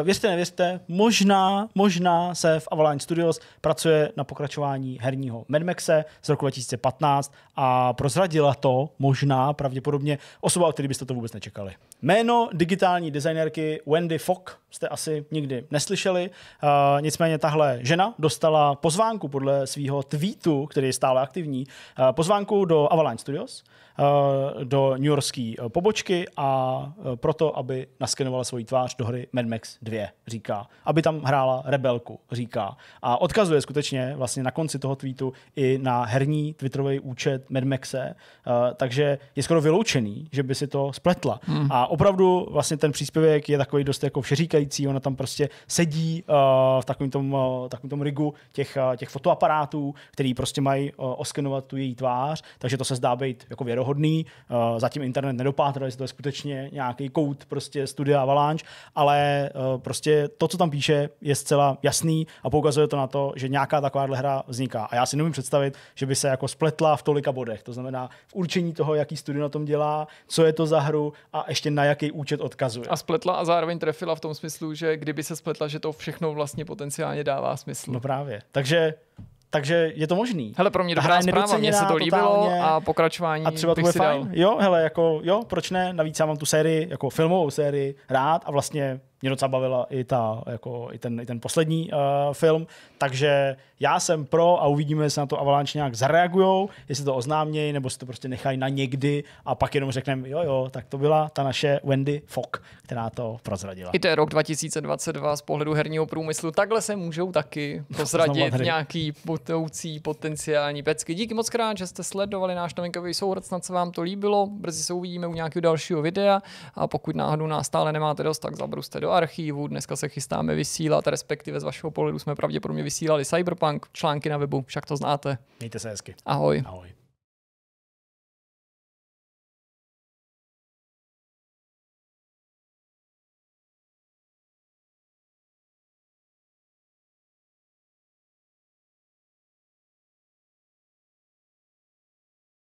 Uh, věřte, nevěřte, možná, možná se v Avalanche Studios pracuje na pokračování herního Mad Maxe z roku 2015 a prozradila to možná pravděpodobně osoba, o který byste to vůbec nečekali. Jméno digitální designérky Wendy Fock jste asi nikdy neslyšeli, uh, nicméně tahle žena dostala pozvánku podle svého tweetu který je stále aktivní, eh, pozvánku do Avalanche Studios, eh, do New Yorkské eh, pobočky a proto, aby naskenovala svoji tvář do hry Mad Max 2, říká. Aby tam hrála rebelku, říká. A odkazuje skutečně vlastně na konci toho tweetu i na herní twitterový účet Mad Maxe, takže je skoro vyloučený, že by si to spletla. Hmm. A opravdu vlastně ten příspěvek je takový dost jako všeříkající, ona tam prostě sedí v takovém tom, takovém tom rigu těch, těch fotoaparátů, který prostě prostě mají eh, oskenovat tu její tvář, takže to se zdá být jako věrohodný. Eh, zatím internet nedopátral, jestli to je skutečně nějaký kout prostě studia Avalanche, ale eh, prostě to, co tam píše, je zcela jasný a poukazuje to na to, že nějaká takováhle hra vzniká. A já si nemůžu představit, že by se jako spletla v tolika bodech. To znamená v určení toho, jaký studio na tom dělá, co je to za hru a ještě na jaký účet odkazuje. A spletla a zároveň trefila v tom smyslu, že kdyby se spletla, že to všechno vlastně potenciálně dává smysl. No právě. Takže takže je to možný. Hele, pro mě dobrá zpráva, mně se to líbilo totálně. a pokračování A třeba to bude fajn. Dal. Jo, hele, jako, jo, proč ne? Navíc já mám tu sérii, jako filmovou sérii rád a vlastně mě docela bavila i, ta, jako, i, ten, i ten poslední uh, film, takže já jsem pro a uvidíme, jestli na to Avalanche nějak zareagujou, jestli to oznámějí, nebo si to prostě nechají na někdy a pak jenom řekneme, jo, jo, tak to byla ta naše Wendy Fock, která to prozradila. I to je rok 2022 z pohledu herního průmyslu, takhle se můžou taky prozradit nějaký potoucí potenciální pecky. Díky moc krát, že jste sledovali náš novinkový souhrad, snad se vám to líbilo, brzy se uvidíme u nějakého dalšího videa a pokud náhodou nás stále nemáte dost, tak zabruste do archívu. Dneska se chystáme vysílat, respektive z vašeho pohledu jsme pravděpodobně vysílali Cyberpunk, články na webu, však to znáte. Mějte se hezky. Ahoj. Ahoj.